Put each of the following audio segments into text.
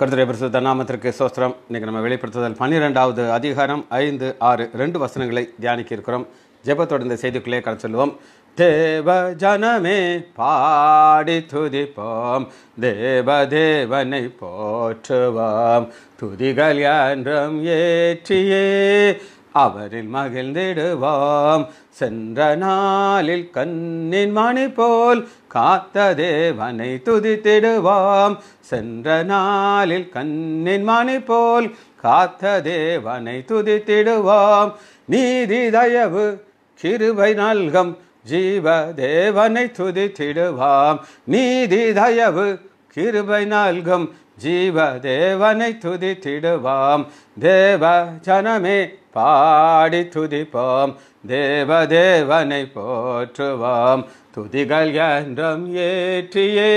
கருத்துரை பிரசுத்த நாமத்திற்கு சோஸ்திரம் இன்றைக்கி நம்ம வெளிப்படுத்துதல் பன்னிரெண்டாவது அதிகாரம் ஐந்து ஆறு ரெண்டு வசனங்களை தியானிக்க இருக்கிறோம் ஜெபத்தோடு இந்த செய்திக்குள்ளே கடந்து சொல்லுவோம் தேவ ஜனமே பாடி துதிப்போம் தேவதேவனை போற்றுவோம் துதி என்றும் ஏற்றியே அவரில் மகிழ்ந்திடுவோம் சென்ற நாளில் கண்ணின் மணி போல் காத்த தேவனை துதித்திடுவோம் சென்ற நாளில் கண்ணின் மணி போல் காத்த தேவனை துதித்திடுவோம் நீதி தயவு கிருபை நல்கம் ஜீவ தேவனை துதித்திடுவோம் நீதி தயவு கிருபை நல்கம் ஜீவ தேவனை துதித்திடுவோம் தேவ ஜனமே பாடி துதிப்போம் தேவதேவனை போற்றுவோம் துதிகள் என்றும் ஏற்றியே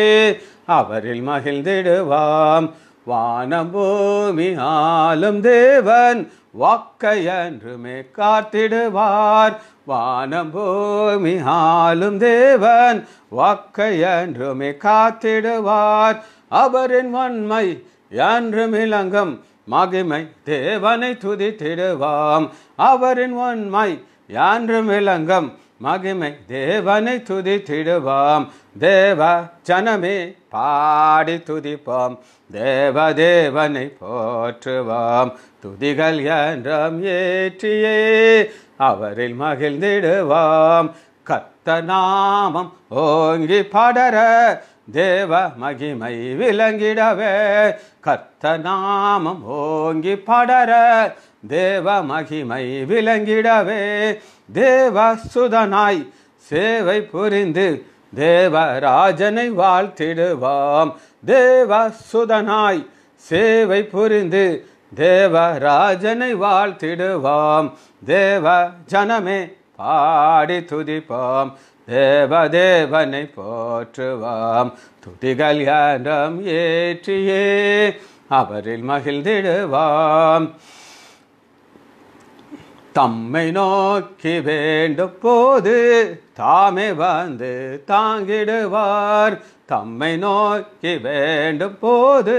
அவரில் மகிழ்ந்திடுவோம் வானம் பூமி ஆளும் தேவன் வாக்க என்றுமே காத்திடுவார் வானம் பூமி ஆளும் தேவன் வாக்க என்றுமே காத்திடுவார் அவரின் வன்மை என்றும் இலங்கம் மகிமை தேவனை துதி திடுவாம் அவரின் ஒன்மை யான்றும் விளங்கம் மகிமை தேவனை துதித்திடுவாம் தேவ ஜனமே பாடி துதிப்போம் தேவ தேவனை போற்றுவோம் துதிகள் என்றும் ஏற்றியே அவரில் மகிழ்ந்திடுவோம் கத்த நாமம் ஓங்கி படர தேவ மகிமை விளங்கிடவே கர்த்த நாமம் ஓங்கி படர தேவ மகிமை விளங்கிடவே தேவ சுதனாய் சேவை புரிந்து தேவராஜனை வாழ்த்திடுவோம் தேவ சுதனாய் சேவை புரிந்து தேவராஜனை வாழ்த்திடுவோம் தேவ ஜனமே பாடி துதிப்பாம் தேவதேவனை போற்றுவாம் துதிகள் யாரம் ஏற்றியே அவரில் மகிழ்ந்திடுவாம் தம்மை நோக்கி வேண்டும் போது தாமே வந்து தாங்கிடுவார் தம்மை நோக்கி வேண்டும் போது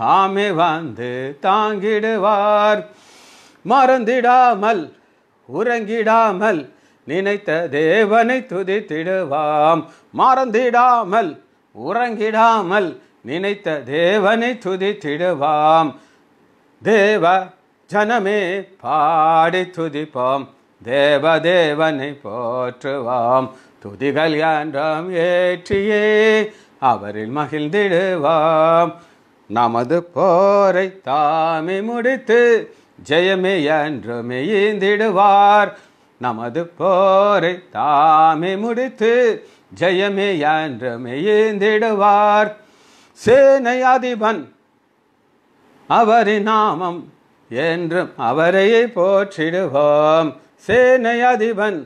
தாமே வந்து தாங்கிடுவார் மறந்திடாமல் உறங்கிடாமல் நினைத்த தேவனை துதித்திடுவாம் மறந்திடாமல் உறங்கிடாமல் நினைத்த தேவனை துதித்திடுவாம் தேவ ஜனமே பாடி துதிப்போம் தேவ தேவனை போற்றுவாம் துதிகள் என்றாம் ஏற்றியே அவரில் மகிழ்ந்திடுவாம் நமது போரை தாமி முடித்து ஜெயமே என்று மெய்ந்திடுவார் நமது போரை தாமே முடித்து ஜெயமே என்றுமே ஏந்திடுவார் சேனையாதிபன் அவரின் நாமம் என்றும் அவரையே போற்றிடுவோம் சேனையாதிபன்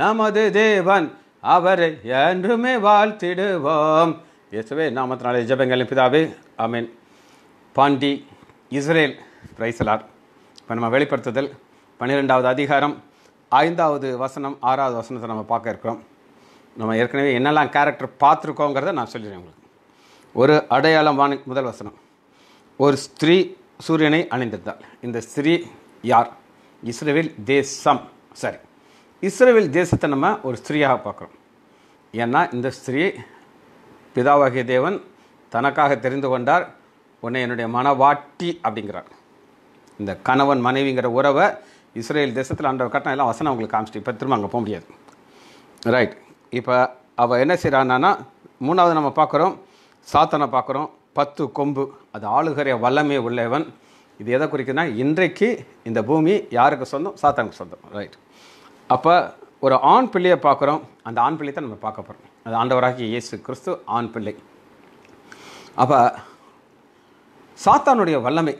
நமது தேவன் அவரை என்றுமே வாழ்த்திடுவோம் இயேசுவே நாமத்தினாலே ஜபங்களின் பிதாவே மீன் பாண்டி இஸ்ரேல் பிரைசலார் இப்போ நம்ம வெளிப்படுத்துதல் பன்னிரெண்டாவது அதிகாரம் ஐந்தாவது வசனம் ஆறாவது வசனத்தை நம்ம பார்க்க இருக்கிறோம் நம்ம ஏற்கனவே என்னெல்லாம் கேரக்டர் பார்த்துருக்கோங்கிறத நான் சொல்லிடுறேன் உங்களுக்கு ஒரு அடையாளம் வாணி முதல் வசனம் ஒரு ஸ்திரீ சூரியனை அணிந்திருந்தாள் இந்த ஸ்திரீ யார் இஸ்ரேவில் தேசம் சரி இஸ்ரேவில் தேசத்தை நம்ம ஒரு ஸ்திரீயாக பார்க்குறோம் ஏன்னா இந்த ஸ்திரீ பிதாவாகிய தேவன் தனக்காக தெரிந்து கொண்டார் உன்னை என்னுடைய மனவாட்டி அப்படிங்கிறார் இந்த கணவன் மனைவிங்கிற உறவை இஸ்ரேல் தேசத்தில் ஆண்டவர் கட்டணம் எல்லாம் வசனம் அவங்களுக்கு காமிச்சிட்டு இப்போ திரும்ப அங்கே போக முடியாது ரைட் இப்போ அவள் என்ன செய்கிறான்னா மூணாவது நம்ம பார்க்குறோம் சாத்தனை பார்க்குறோம் பத்து கொம்பு அது ஆளுகிற வல்லமே உள்ளவன் இது எதை குறிக்குதுன்னா இன்றைக்கு இந்த பூமி யாருக்கு சொந்தம் சாத்தானுக்கு சொந்தம் ரைட் அப்போ ஒரு ஆண் பிள்ளையை பார்க்குறோம் அந்த ஆண் பிள்ளை தான் நம்ம பார்க்க போகிறோம் அது ஆண்டவராகிய இயேசு கிறிஸ்து ஆண் பிள்ளை அப்போ சாத்தானுடைய வல்லமை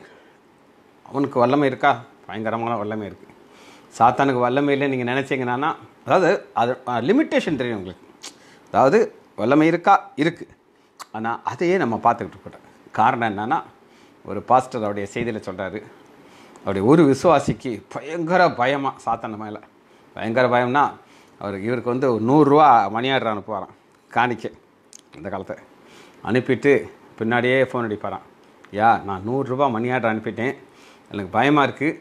அவனுக்கு வல்லமை இருக்கா பயங்கரமான வல்லமை இருக்குது சாத்தானுக்கு வல்லமை இல்லை நீங்கள் நினச்சிங்கன்னா அதாவது அது லிமிட்டேஷன் தெரியும் உங்களுக்கு அதாவது வல்லமை இருக்கா இருக்குது ஆனால் அதையே நம்ம பார்த்துக்கிட்டு இருக்கிறோம் காரணம் என்னென்னா ஒரு பாஸ்டர் அவருடைய செய்தியில் சொல்கிறாரு அவருடைய ஒரு விசுவாசிக்கு பயங்கர பயமாக சாத்தான மேலே பயங்கர பயம்னா அவர் இவருக்கு வந்து ஒரு நூறுரூவா மணியாடுற அனுப்புவாரான் காணிக்க அந்த காலத்தை அனுப்பிட்டு பின்னாடியே ஃபோன் அடிப்பாரான் யா நான் நூறுரூவா மணியாடுற அனுப்பிட்டேன் எனக்கு பயமாக இருக்குது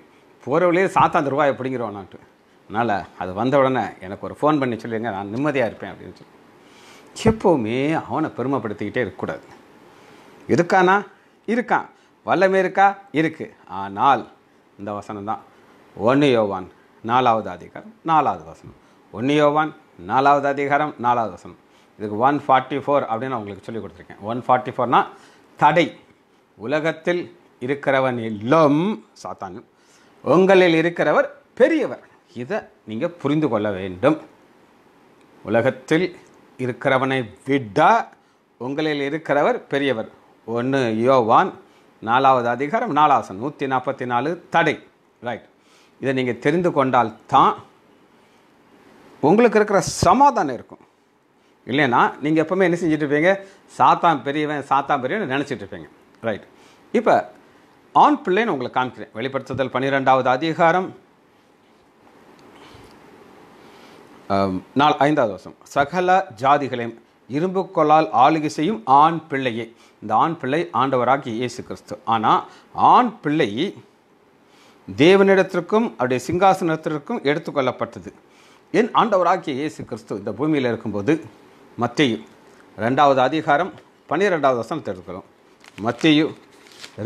போகிற வழியே சாத்தான் ரூபாய் பிடிங்கிருவோம் நாட்டு அதனால் அது வந்த உடனே எனக்கு ஒரு ஃபோன் பண்ணி சொல்லிடுங்க நான் நிம்மதியாக இருப்பேன் அப்படின்னு சொல்லி எப்போவுமே அவனை பெருமைப்படுத்திக்கிட்டே இருக்கக்கூடாது இருக்கானா இருக்கான் வல்லமே இருக்கா இருக்குது ஆனால் இந்த வசனம் தான் ஒன்று யோவான் நாலாவது அதிகாரம் நாலாவது வசனம் ஒன்று யோவான் நாலாவது அதிகாரம் நாலாவது வசனம் இதுக்கு ஒன் ஃபார்ட்டி ஃபோர் அப்படின்னு உங்களுக்கு சொல்லி கொடுத்துருக்கேன் ஒன் ஃபார்ட்டி ஃபோர்னால் தடை உலகத்தில் இருக்கிறவன் எல்லாம் சாத்தானும் உங்களில் இருக்கிறவர் பெரியவர் இதை நீங்கள் புரிந்து கொள்ள வேண்டும் உலகத்தில் இருக்கிறவனை விட்டால் உங்களில் இருக்கிறவர் பெரியவர் ஒன்று யோவான் நாலாவது அதிகாரம் நாலாசன் நூற்றி நாற்பத்தி நாலு தடை ரைட் இதை நீங்கள் தெரிந்து கொண்டால் தான் உங்களுக்கு இருக்கிற சமாதானம் இருக்கும் இல்லைன்னா நீங்கள் எப்போவுமே என்ன செஞ்சிட்ருப்பீங்க சாத்தான் பெரியவன் சாத்தான் பெரியவன் நினச்சிட்ருப்பீங்க ரைட் இப்போ ஆண் பிள்ளைன்னு உங்களை காமிக்கிறேன் வெளிப்படுத்துதல் பன்னிரெண்டாவது அதிகாரம் நாள் ஐந்தாவது வருஷம் சகல ஜாதிகளையும் இரும்பு கொலால் ஆளுகை செய்யும் ஆண் பிள்ளையே இந்த ஆண் பிள்ளை ஆண்டவராகி இயேசு கிறிஸ்து ஆனால் ஆண் பிள்ளை தேவனிடத்திற்கும் அவருடைய சிங்காசனத்திற்கும் எடுத்துக்கொள்ளப்பட்டது என் ஆண்டவராகிய இயேசு கிறிஸ்து இந்த பூமியில் இருக்கும்போது மத்தியும் ரெண்டாவது அதிகாரம் பன்னிரெண்டாவது வசனத்தை எடுக்கிறோம் மத்தியும்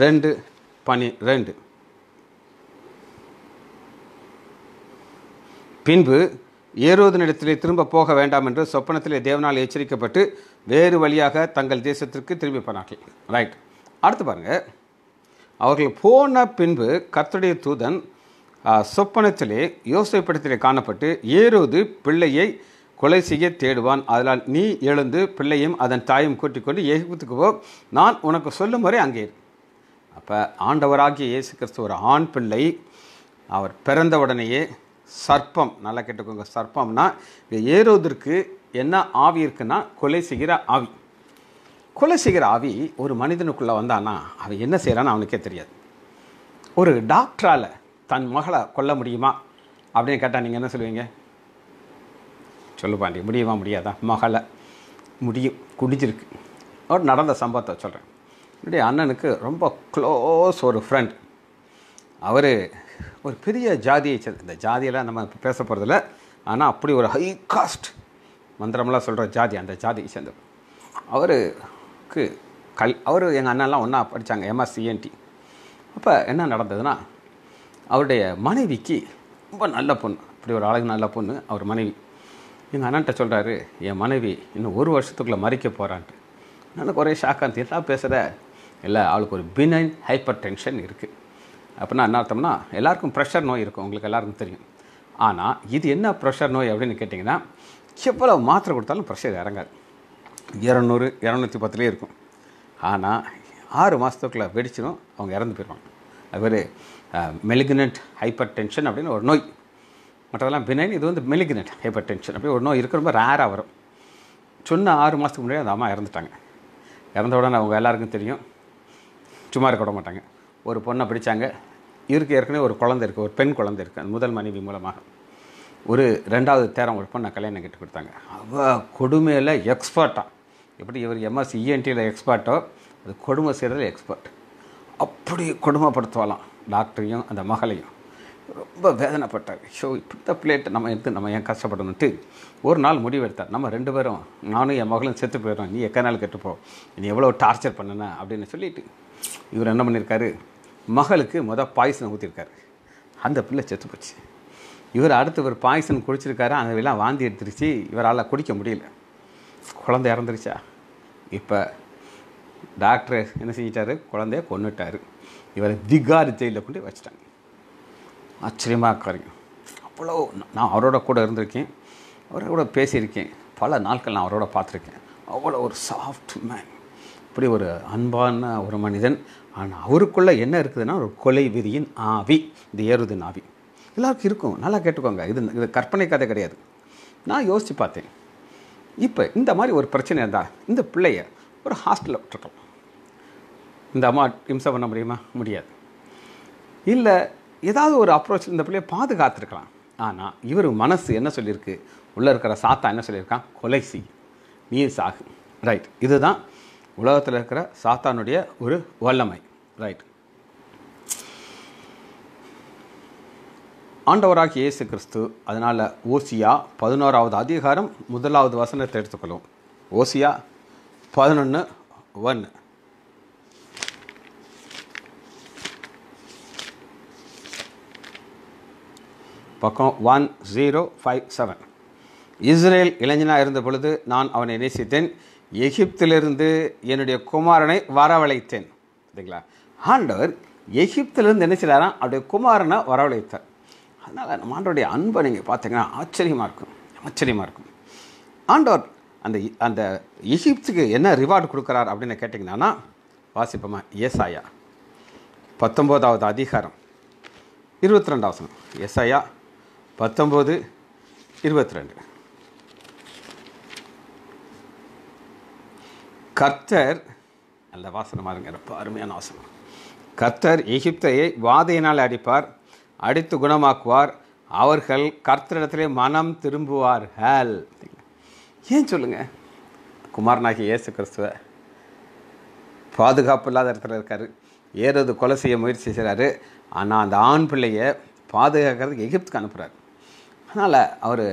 ரெண்டு பனிரெண்டு பின்பு ஏரோது நிலத்திலே திரும்ப போக வேண்டாம் என்று சொப்பனத்திலே தேவனால் எச்சரிக்கப்பட்டு வேறு வழியாக தங்கள் தேசத்திற்கு திரும்பி போனார்கள் ரைட் அடுத்து பாருங்கள் அவர்கள் போன பின்பு கத்துடைய தூதன் சொப்பனத்திலே யோசனை படத்திலே காணப்பட்டு ஏறுவது பிள்ளையை கொலை செய்ய தேடுவான் அதனால் நீ எழுந்து பிள்ளையும் அதன் தாயும் கூட்டிக்கொண்டு கொண்டு எகிப்துக்கு போ நான் உனக்கு சொல்லும் வரை அங்கே அப்போ ஆண்டவராகிய இயேசு கிறிஸ்து ஒரு ஆண் பிள்ளை அவர் பிறந்த உடனேயே சர்ப்பம் நல்லா கேட்டுக்கோங்க சர்ப்பம்னா ஏறுவதற்கு என்ன ஆவி இருக்குன்னா கொலை செய்கிற ஆவி கொலை செய்கிற ஆவி ஒரு மனிதனுக்குள்ளே வந்தானா அவன் என்ன செய்கிறான்னு அவனுக்கே தெரியாது ஒரு டாக்டரால் தன் மகளை கொல்ல முடியுமா அப்படின்னு கேட்டால் நீங்கள் என்ன சொல்லுவீங்க சொல்லு பாண்டி முடியுமா முடியாதா மகளை முடியும் குடிஞ்சிருக்கு அவர் நடந்த சம்பவத்தை சொல்கிறேன் என்னுடைய அண்ணனுக்கு ரொம்ப க்ளோஸ் ஒரு ஃப்ரெண்ட் அவர் ஒரு பெரிய ஜாதியை சேர்ந்த இந்த ஜாதியெல்லாம் நம்ம பேச போகிறதில்ல ஆனால் அப்படி ஒரு ஹை காஸ்ட் மந்திரம்லாம் சொல்கிற ஜாதி அந்த ஜாதியை சேர்ந்தவர் அவருக்கு கல் அவர் எங்கள் அண்ணன்லாம் ஒன்றா படித்தாங்க எம்எஸ்சிஎன்டி அப்போ என்ன நடந்ததுன்னா அவருடைய மனைவிக்கு ரொம்ப நல்ல பொண்ணு அப்படி ஒரு அழகு நல்ல பொண்ணு அவர் மனைவி எங்கள் அண்ணன்ட்ட சொல்கிறாரு என் மனைவி இன்னும் ஒரு வருஷத்துக்குள்ளே மறிக்க போகிறான்ட்டு எனக்கு ஒரே ஷாக்காக இருந்துச்சு பேசுகிற இல்லை அவளுக்கு ஒரு பினைன் ஹைப்பர் டென்ஷன் இருக்குது அப்படின்னா என்ன அர்த்தம்னா எல்லாருக்கும் ப்ரெஷர் நோய் இருக்கும் உங்களுக்கு எல்லாருக்கும் தெரியும் ஆனால் இது என்ன ப்ரெஷர் நோய் அப்படின்னு கேட்டிங்கன்னா எவ்வளோ மாத்திரை கொடுத்தாலும் ப்ரெஷர் இறங்காது இரநூறு இரநூத்தி பத்துலேயே இருக்கும் ஆனால் ஆறு மாதத்துக்குள்ளே வெடிச்சிடும் அவங்க இறந்து போயிடுவாங்க அது ஒரு மெலிகினட் ஹைப்பர் டென்ஷன் அப்படின்னு ஒரு நோய் மற்றதெல்லாம் பினைன் இது வந்து மெலிகினட் ஹைப்பர் டென்ஷன் அப்படி ஒரு நோய் இருக்க ரொம்ப ரேராக வரும் சொன்ன ஆறு மாதத்துக்கு முன்னாடி அந்த அம்மா இறந்துட்டாங்க இறந்த உடனே அவங்க எல்லாருக்கும் தெரியும் சும்மா இருக்க விட மாட்டாங்க ஒரு பொண்ணை பிடிச்சாங்க இருக்கு ஏற்கனவே ஒரு குழந்தை இருக்குது ஒரு பெண் குழந்தை இருக்குது அந்த முதல் மனைவி மூலமாக ஒரு ரெண்டாவது தேரம் ஒரு பொண்ணை கல்யாணம் கட்டி கொடுத்தாங்க அவள் கொடுமையில் எக்ஸ்பர்ட்டாக எப்படி இவர் எம்எஸ் இஎன்டியில் எக்ஸ்பர்ட்டோ அது கொடுமை செய்கிறது எக்ஸ்பர்ட் அப்படி கொடுமைப்படுத்துவலாம் டாக்டரையும் அந்த மகளையும் ரொம்ப வேதனைப்பட்டார் ஷோ இப்படி பிளேட் நம்ம எடுத்து நம்ம ஏன் கஷ்டப்படணுன்ட்டு ஒரு நாள் முடிவு எடுத்தார் நம்ம ரெண்டு பேரும் நானும் என் மகளும் செத்து போயிடும் நீ எக்கனால் நாள் கெட்டுப்போ நீ எவ்வளோ டார்ச்சர் பண்ணுன அப்படின்னு சொல்லிட்டு இவர் என்ன பண்ணியிருக்காரு மகளுக்கு மொதல் பாய்சனை ஊற்றிருக்காரு அந்த பிள்ளை செத்து போச்சு இவர் அடுத்து இவர் பாய்சன் குடிச்சிருக்காரு அந்த எல்லாம் வாந்தி எடுத்துருச்சு இவரால் குடிக்க முடியல குழந்தை இறந்துருச்சா இப்போ டாக்டர் என்ன செஞ்சிட்டாரு குழந்தைய கொண்டுட்டார் இவரை திகார் ஜெயிலில் கொண்டு வச்சுட்டாங்க ஆச்சரியமாக காரியம் அவ்வளோ நான் அவரோட கூட இருந்திருக்கேன் அவரோட கூட பேசியிருக்கேன் பல நாட்கள் நான் அவரோட பார்த்துருக்கேன் அவ்வளோ ஒரு சாஃப்ட் மேன் அப்படி ஒரு அன்பான ஒரு மனிதன் ஆனால் அவருக்குள்ளே என்ன இருக்குதுன்னா ஒரு கொலை விதியின் ஆவி இந்த ஏறுதின் ஆவி எல்லாருக்கும் இருக்கும் நல்லா கேட்டுக்கோங்க இது இது கற்பனை கதை கிடையாது நான் யோசித்து பார்த்தேன் இப்போ இந்த மாதிரி ஒரு பிரச்சனை இருந்தால் இந்த பிள்ளைய ஒரு ஹாஸ்டலில் விட்டுருக்கோம் இந்த அம்மா இம்சை பண்ண முடியுமா முடியாது இல்லை ஏதாவது ஒரு அப்ரோச் இந்த பிள்ளைய பாதுகாத்துருக்கலாம் ஆனால் இவர் மனசு என்ன சொல்லியிருக்கு உள்ளே இருக்கிற சாத்தா என்ன சொல்லியிருக்கான் கொலை செய் நீ சாகு ரைட் இதுதான் உலகத்தில் இருக்கிற சாத்தானுடைய ஒரு வல்லமை ரைட் ஆண்டவராக இயேசு கிறிஸ்து அதனால் ஓசியா பதினோராவது அதிகாரம் முதலாவது வசனத்தை எடுத்துக்கொள்ளும் ஓசியா பதினொன்று ஒன்று பக்கம் one zero five seven Israel இளைஞனாக இருந்த பொழுது நான் அவனை நேசித்தேன் எகிப்திலிருந்து என்னுடைய குமாரனை வரவழைத்தேன் சரிங்களா ஆண்டவர் எகிப்திலிருந்து என்ன செய்கிறாராம் அவருடைய குமாரனை வரவழைத்தார் அதனால் நம்ம ஆண்டோடைய அன்பை நீங்கள் பார்த்தீங்கன்னா ஆச்சரியமாக இருக்கும் ஆச்சரியமாக இருக்கும் ஆண்டவர் அந்த அந்த எகிப்துக்கு என்ன ரிவார்டு கொடுக்குறார் அப்படின்னு கேட்டிங்கன்னா வாசிப்போமா ஏசாயா பத்தொம்போதாவது அதிகாரம் இருபத்தி ரெண்டாவது எஸ்ஐயா பத்தொம்போது இருபத்தி ரெண்டு கர்த்தர் அந்த வாசனமாக இருங்க ரொம்ப அருமையான வாசனம் கர்த்தர் எகிப்தையை வாதையினால் அடிப்பார் அடித்து குணமாக்குவார் அவர்கள் கர்த்தரிடத்திலே மனம் திரும்புவார் ஹேல் ஏன் சொல்லுங்கள் குமாரனாகி இயேசு கிறிஸ்துவ பாதுகாப்பு இல்லாத இடத்துல இருக்கார் ஏறது கொலை செய்ய முயற்சி செய்கிறாரு ஆனால் அந்த ஆண் பிள்ளையை பாதுகாக்கிறதுக்கு எகிப்துக்கு அனுப்புகிறார் அதனால் அவர்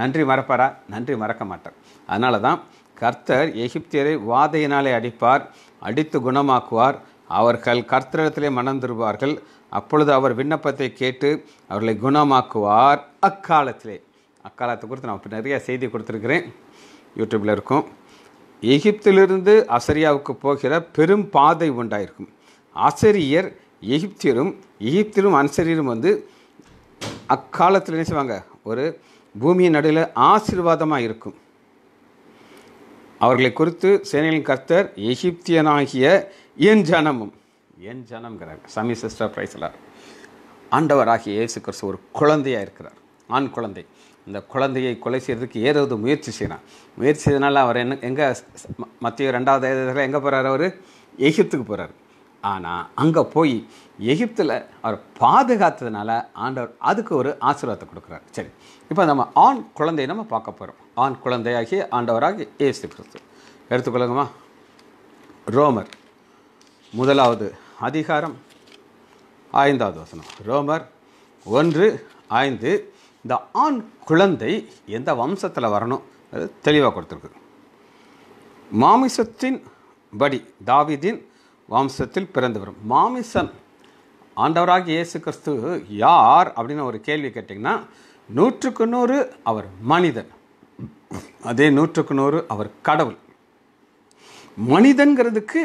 நன்றி மறப்பாரா நன்றி மறக்க மாட்டார் அதனால தான் கர்த்தர் எகிப்தியரை வாதையினாலே அடிப்பார் அடித்து குணமாக்குவார் அவர்கள் கர்த்தரிடத்திலே மனம் திருவார்கள் அப்பொழுது அவர் விண்ணப்பத்தை கேட்டு அவர்களை குணமாக்குவார் அக்காலத்திலே அக்காலத்தை குறித்து நான் நிறைய செய்தி கொடுத்துருக்கிறேன் யூடியூப்பில் இருக்கும் எகிப்திலிருந்து அசரியாவுக்கு போகிற பெரும் பாதை உண்டாயிருக்கும் ஆசிரியர் எகிப்தியரும் எகிப்திலும் அன்சரியரும் வந்து அக்காலத்தில் என்ன செய்வாங்க ஒரு பூமியின் நடுவில் ஆசீர்வாதமாக இருக்கும் அவர்களை குறித்து சேனையின் கர்த்தர் எகிப்தியனாகிய என் ஜனமும் என் ஜனம்ங்கிறாங்க சமி சிஸ்டர் பிரைஸ்லார் ஆண்டவராகிய இயேசு கிறிஸ்து ஒரு குழந்தையாக இருக்கிறார் ஆண் குழந்தை இந்த குழந்தையை கொலை செய்கிறதுக்கு ஏதாவது முயற்சி செய்கிறான் முயற்சி செய்தனால அவர் என்ன எங்கே மத்திய ரெண்டாவது இதில் எங்கே போகிறார் அவர் எகிப்துக்கு போகிறார் ஆனால் அங்கே போய் எகிப்தில் அவர் பாதுகாத்ததுனால ஆண்டவர் அதுக்கு ஒரு ஆசீர்வாதத்தை கொடுக்குறாரு சரி இப்போ நம்ம ஆண் குழந்தையை நம்ம பார்க்க போகிறோம் ஆண் குழந்தையாகி ஆண்டவராகி இயேசு கிறிஸ்து எடுத்துக்கொள்ளுங்கம்மா ரோமர் முதலாவது அதிகாரம் ஐந்தாவது வசனம் ரோமர் ஒன்று ஐந்து இந்த ஆண் குழந்தை எந்த வம்சத்தில் வரணும் அது தெளிவாக கொடுத்துருக்கு மாமிசத்தின் படி தாவிதின் வம்சத்தில் பிறந்து வரும் மாமிசம் ஆண்டவராக இயேசு கிறிஸ்து யார் அப்படின்னு ஒரு கேள்வி கேட்டிங்கன்னா நூற்றுக்கு நூறு அவர் மனிதன் அதே நூற்றுக்கு நூறு அவர் கடவுள் மனிதன்கிறதுக்கு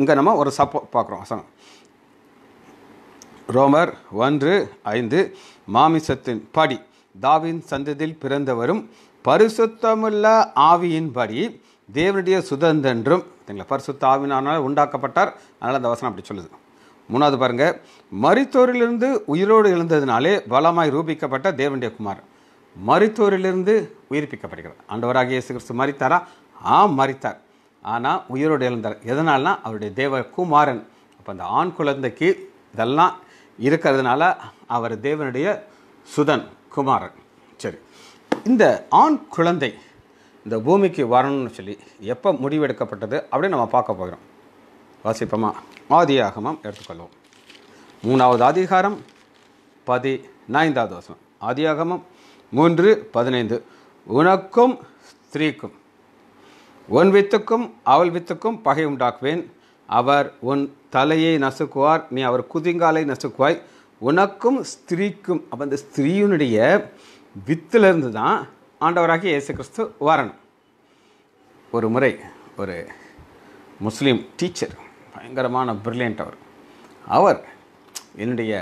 இங்கே நம்ம ஒரு சப்போ பார்க்குறோம் வசனம் ரோமர் ஒன்று ஐந்து மாமிசத்தின் படி தாவின் சந்ததியில் பிறந்தவரும் பரிசுத்தமுள்ள ஆவியின் படி தேவனுடைய சுதந்திரன்றும் சரிங்களா பரிசுத்த ஆவினானால் உண்டாக்கப்பட்டார் அதனால் அந்த வசனம் அப்படி சொல்லுது மூணாவது பாருங்கள் மருத்துவரிலிருந்து உயிரோடு எழுந்ததினாலே பலமாய் ரூபிக்கப்பட்ட தேவனுடைய குமார் மருத்துவரிலிருந்து உயிர்ப்பிக்கப்படுகிறார் ஆண்டவராக இயேசு கிறிஸ்து மறித்தாரா ஆம் மறித்தார் ஆனால் உயிரோடு எழுந்தார் எதனால்னா அவருடைய தேவ குமாரன் அப்போ அந்த ஆண் குழந்தைக்கு இதெல்லாம் இருக்கிறதுனால அவர் தேவனுடைய சுதன் குமாரன் சரி இந்த ஆண் குழந்தை இந்த பூமிக்கு வரணும்னு சொல்லி எப்போ முடிவெடுக்கப்பட்டது அப்படின்னு நம்ம பார்க்க போகிறோம் வாசிப்போமா ஆதியாகமம் எடுத்துக்கொள்வோம் மூணாவது அதிகாரம் பதினைந்தாவது வசனம் ஆதியாகமம் மூன்று பதினைந்து உனக்கும் ஸ்திரீக்கும் உன் வித்துக்கும் அவள் வித்துக்கும் பகை உண்டாக்குவேன் அவர் உன் தலையை நசுக்குவார் நீ அவர் குதிங்காலை நசுக்குவாய் உனக்கும் ஸ்திரீக்கும் அப்போ அந்த ஸ்திரீயினுடைய வித்திலிருந்து தான் ஆண்டவராகிய இயேசு கிறிஸ்து வரணும் ஒரு முறை ஒரு முஸ்லீம் டீச்சர் பயங்கரமான பிரில்லியன்ட் அவர் அவர் என்னுடைய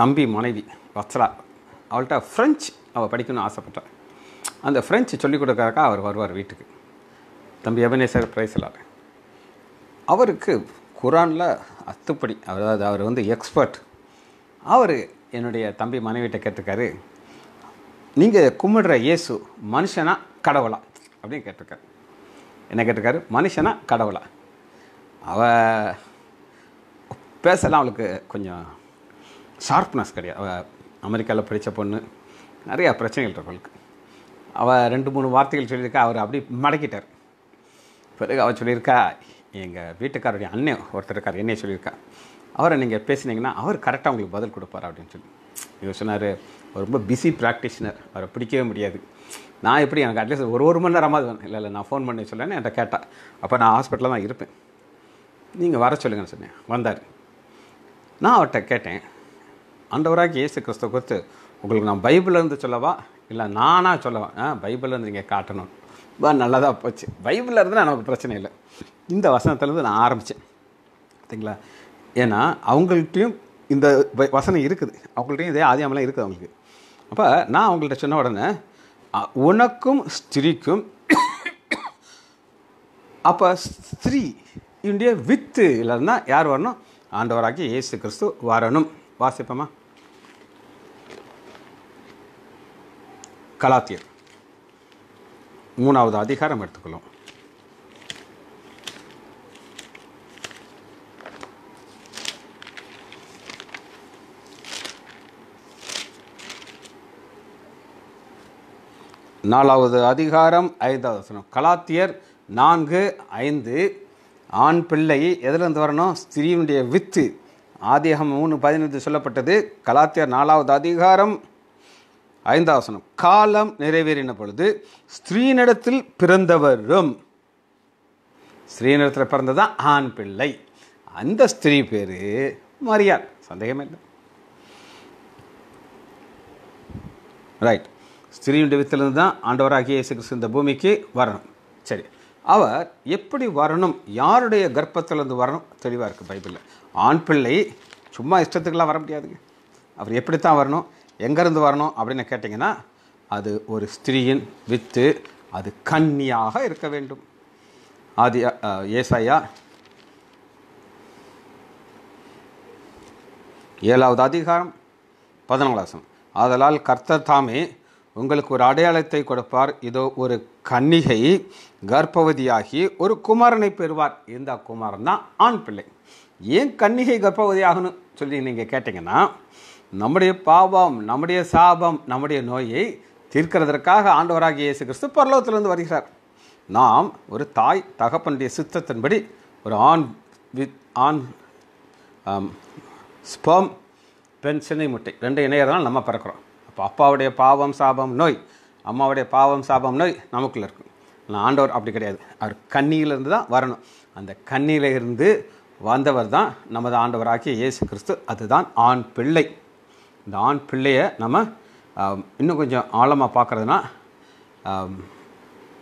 தம்பி மனைவி வத்ரா அவள்கிட்ட ஃப்ரெஞ்ச் அவள் படிக்கணும்னு ஆசைப்பட்டாள் அந்த ஃப்ரெஞ்சு சொல்லிக் கொடுக்கறக்கா அவர் வருவார் வீட்டுக்கு தம்பி எபனேசர் பிரைஸ்லார் அவருக்கு குரானில் அத்துப்படி அதாவது அவர் வந்து எக்ஸ்பர்ட் அவர் என்னுடைய தம்பி மனைவிட்ட கேட்டிருக்காரு நீங்கள் கும்பிடுற இயேசு மனுஷனா கடவுளா அப்படின்னு கேட்டிருக்காரு என்ன கேட்டிருக்காரு மனுஷனா கடவுளா அவ பேசலாம் அவளுக்கு கொஞ்சம் ஷார்ப்னஸ் கிடையாது அவள் அமெரிக்காவில் படித்த பொண்ணு நிறையா பிரச்சனைகள் இருக்கு அவளுக்கு அவள் ரெண்டு மூணு வார்த்தைகள் சொல்லியிருக்கா அவர் அப்படி மடக்கிட்டார் பிறகு அவள் சொல்லியிருக்கா எங்கள் வீட்டுக்காரருடைய அண்ணன் ஒருத்தர் இருக்கார் என்னைய சொல்லியிருக்கா அவரை நீங்கள் பேசினீங்கன்னா அவர் கரெக்டாக உங்களுக்கு பதில் கொடுப்பார் அப்படின்னு சொல்லி இவர் சொன்னார் ரொம்ப பிஸி ப்ராக்டிஷனர் அவரை பிடிக்கவே முடியாது நான் எப்படி எனக்கு அட்லீஸ்ட் ஒரு ஒரு மணி நேரமாவது இல்லை இல்லை நான் ஃபோன் பண்ணி சொல்லேன்னு என்கிட்ட கேட்டேன் அப்போ நான் ஹாஸ்பிட்டலில் தான் இருப்பேன் நீங்கள் வர சொல்லுங்கன்னு சொன்னேன் வந்தார் நான் அவர்கிட்ட கேட்டேன் ஆண்டவராக இயேசு கிறிஸ்துவ குறித்து உங்களுக்கு நான் பைபிளிலேருந்து சொல்லவா இல்லை நானாக சொல்லவா ஆ பைபிளிலேருந்து நீங்கள் காட்டணும் வா நல்லதாக போச்சு பைபிளில் இருந்தால் நமக்கு பிரச்சனை இல்லை இந்த வசனத்துலேருந்து நான் ஆரம்பித்தேன் சரிங்களா ஏன்னா அவங்கள்ட்டையும் இந்த வசனம் இருக்குது அவங்கள்ட்டையும் இதே ஆதியாமலாம் இருக்குது அவங்களுக்கு அப்போ நான் அவங்கள்ட்ட சொன்ன உடனே உனக்கும் ஸ்திரீக்கும் அப்போ ஸ்திரீ இண்டிய வித்து இல்லைன்னா யார் வரணும் ஆண்டவராக்கி இயேசு கிறிஸ்து வரணும் வாசிப்போமா கலாத்தியர் மூணாவது அதிகாரம் எடுத்துக்கொள்ளும் நாலாவது அதிகாரம் ஐந்தாவது வசனம் கலாத்தியர் நான்கு ஐந்து ஆண் பிள்ளை எதுலேருந்து வரணும் ஸ்திரீனுடைய வித்து ஆதிகம் மூணு பதினைந்து சொல்லப்பட்டது கலாத்தியர் நாலாவது அதிகாரம் ஐந்தாவசனம் காலம் நிறைவேறின பொழுது ஸ்திரீனிடத்தில் பிறந்தவரும் ஸ்ரீனிடத்தில் பிறந்ததான் ஆண் பிள்ளை அந்த ஸ்திரீ பேர் மரியாள் சந்தேகமே இல்லை ரைட் ஸ்திரீனுடைய வித்திலிருந்து தான் ஆண்டவராகிய இந்த பூமிக்கு வரணும் சரி அவர் எப்படி வரணும் யாருடைய கர்ப்பத்திலிருந்து வரணும் தெளிவாக இருக்குது பைபிளில் ஆண் பிள்ளை சும்மா இஷ்டத்துக்கெல்லாம் வர முடியாதுங்க அவர் எப்படி தான் வரணும் எங்கேருந்து வரணும் அப்படின்னு கேட்டிங்கன்னா அது ஒரு ஸ்திரீயின் வித்து அது கன்னியாக இருக்க வேண்டும் ஆதி ஏசாயா ஏழாவது அதிகாரம் பதினாலாசம் ஆதலால் கர்த்தர் தாமே உங்களுக்கு ஒரு அடையாளத்தை கொடுப்பார் இதோ ஒரு கன்னிகை கர்ப்பவதியாகி ஒரு குமாரனை பெறுவார் இந்த குமாரன் தான் ஆண் பிள்ளை ஏன் கன்னிகை கர்ப்பவதி ஆகணும் சொல்லி நீங்கள் கேட்டிங்கன்னா நம்முடைய பாவம் நம்முடைய சாபம் நம்முடைய நோயை தீர்க்கிறதற்காக ஆண்டவராகிய இயேசு கிறிஸ்து பரலோகத்திலிருந்து வருகிறார் நாம் ஒரு தாய் தகப்பனுடைய சித்தத்தின்படி ஒரு ஆண் வித் ஆண் ஸ்பம் பெண் சினை முட்டை ரெண்டு இணையதால் நம்ம பிறக்கிறோம் அப்போ அப்பாவுடைய பாவம் சாபம் நோய் அம்மாவுடைய பாவம் சாபம் நோய் நமக்குள்ளே இருக்கும் ஆனால் ஆண்டவர் அப்படி கிடையாது அவர் கண்ணியிலிருந்து தான் வரணும் அந்த இருந்து வந்தவர் தான் நமது ஆண்டவராகிய இயேசு கிறிஸ்து அதுதான் ஆண் பிள்ளை இந்த ஆண் பிள்ளையை நம்ம இன்னும் கொஞ்சம் ஆழமாக பார்க்குறதுனா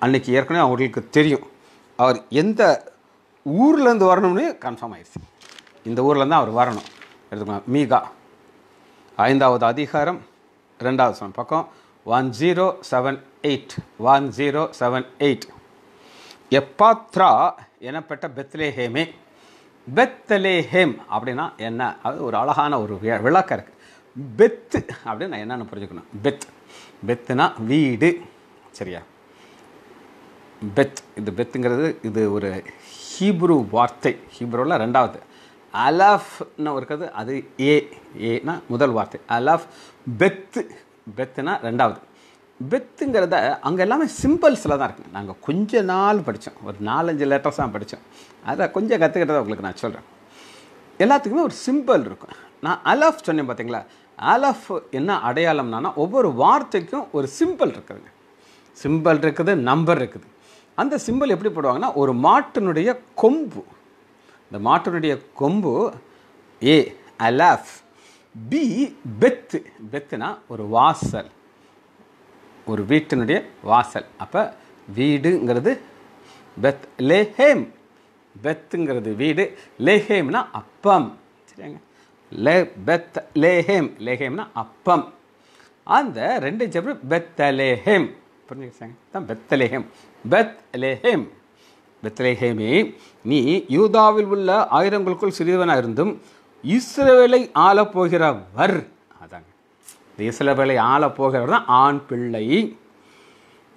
அன்னைக்கு ஏற்கனவே அவங்களுக்கு தெரியும் அவர் எந்த ஊர்லேருந்து வரணும்னு கன்ஃபார்ம் ஆயிடுச்சு இந்த ஊர்லேருந்து அவர் வரணும் எடுத்துக்கலாம் மீகா ஐந்தாவது அதிகாரம் ரெண்டாவது சொன்ன பக்கம் one zero seven eight one zero seven eight எப்பாத்ரா எனப்பட்ட பெத்லேஹேமே பெத்தலேஹேம் அப்படின்னா என்ன அது ஒரு அழகான ஒரு விளக்க இருக்குது பெத்து அப்படின்னு நான் என்னென்னு புரிஞ்சுக்கணும் பெத் பெத்துனா வீடு சரியா பெத் இந்த பெத்துங்கிறது இது ஒரு ஹீப்ரூ வார்த்தை ஹீப்ரூவில் ரெண்டாவது அலஃப்னு இருக்கிறது அது ஏ ஏனா முதல் வார்த்தை அலஃப் பெத்து பெத்துனா ரெண்டாவது பெத்துங்கிறத அங்கே எல்லாமே சிம்பிள்ஸில் தான் இருக்குது நாங்கள் கொஞ்ச நாள் படித்தோம் ஒரு நாலஞ்சு லெட்டர்ஸ் தான் படித்தோம் அதை கொஞ்சம் கற்றுக்கிட்டதை உங்களுக்கு நான் சொல்கிறேன் எல்லாத்துக்குமே ஒரு சிம்பிள் இருக்கும் நான் அலஃப் சொன்னேன் பார்த்தீங்களா அலஃப் என்ன அடையாளம்னா ஒவ்வொரு வார்த்தைக்கும் ஒரு சிம்பிள் இருக்குதுங்க சிம்பிள் இருக்குது நம்பர் இருக்குது அந்த சிம்பிள் எப்படி போடுவாங்கன்னா ஒரு மாட்டினுடைய கொம்பு இந்த மாட்டினுடைய கொம்பு ஏ அலாஃப் பி பெத்து பெத்துனா ஒரு வாசல் ஒரு வீட்டினுடைய வாசல் அப்போ வீடுங்கிறது பெத் லே ஹேம் பெத்துங்கிறது வீடு லேஹேம்னா அப்பம் சரிங்க லே பெத் லேஹேம் லேஹேம்னா அப்பம் அந்த ரெண்டு ஜபர் பெத்தலேஹேம் புரிஞ்சுக்கிட்டாங்க தான் லேஹேம் பெத் பெத்லேஹேமே நீ யூதாவில் உள்ள ஆயிரங்களுக்குள் சிறிதவனாக இருந்தும் இஸ்ரவேலை ஆளப்போகிறவர் அதாங்க இந்த இஸ்ரவேலை ஆளப்போகிறவர் தான் ஆண் பிள்ளை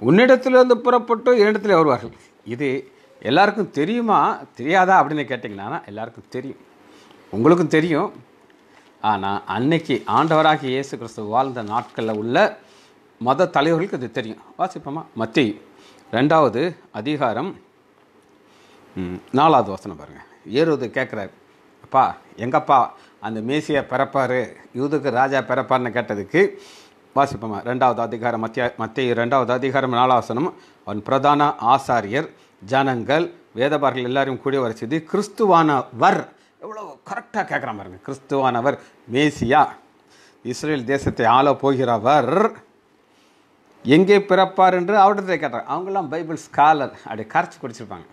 உன்னிடத்திலிருந்து புறப்பட்டு என்னிடத்தில் வருவார்கள் இது எல்லாருக்கும் தெரியுமா தெரியாதா அப்படின்னு கேட்டிங்கன்னா எல்லாருக்கும் தெரியும் உங்களுக்கும் தெரியும் ஆனால் அன்னைக்கு ஆண்டவராக இயேசு கிறிஸ்து வாழ்ந்த நாட்களில் உள்ள மத தலைவர்களுக்கு இது தெரியும் வாசிப்போமா மத்தி ரெண்டாவது அதிகாரம் நாலாவது வசனம் பாருங்கள் ஏறுவது கேட்குறாரு அப்பா எங்கப்பா அந்த மேசியை பிறப்பார் யூதுக்கு ராஜா பிறப்பார்னு கேட்டதுக்கு வாசிப்போமா ரெண்டாவது அதிகாரம் மத்திய மத்திய ரெண்டாவது அதிகாரம் நாலாவசனம் அவன் பிரதான ஆசாரியர் ஜனங்கள் வேதபார்கள் எல்லாரையும் கூடிய வர செய்து கிறிஸ்துவானவர் எவ்வளோ கரெக்டாக கேட்குற பாருங்க கிறிஸ்துவானவர் மேசியா இஸ்ரேல் தேசத்தை ஆள போகிறவர் எங்கே பிறப்பார் என்று அவர்கிட்ட கேட்டார் அவங்களாம் பைபிள் ஸ்காலர் அப்படி கரைச்சி குடிச்சிருப்பாங்க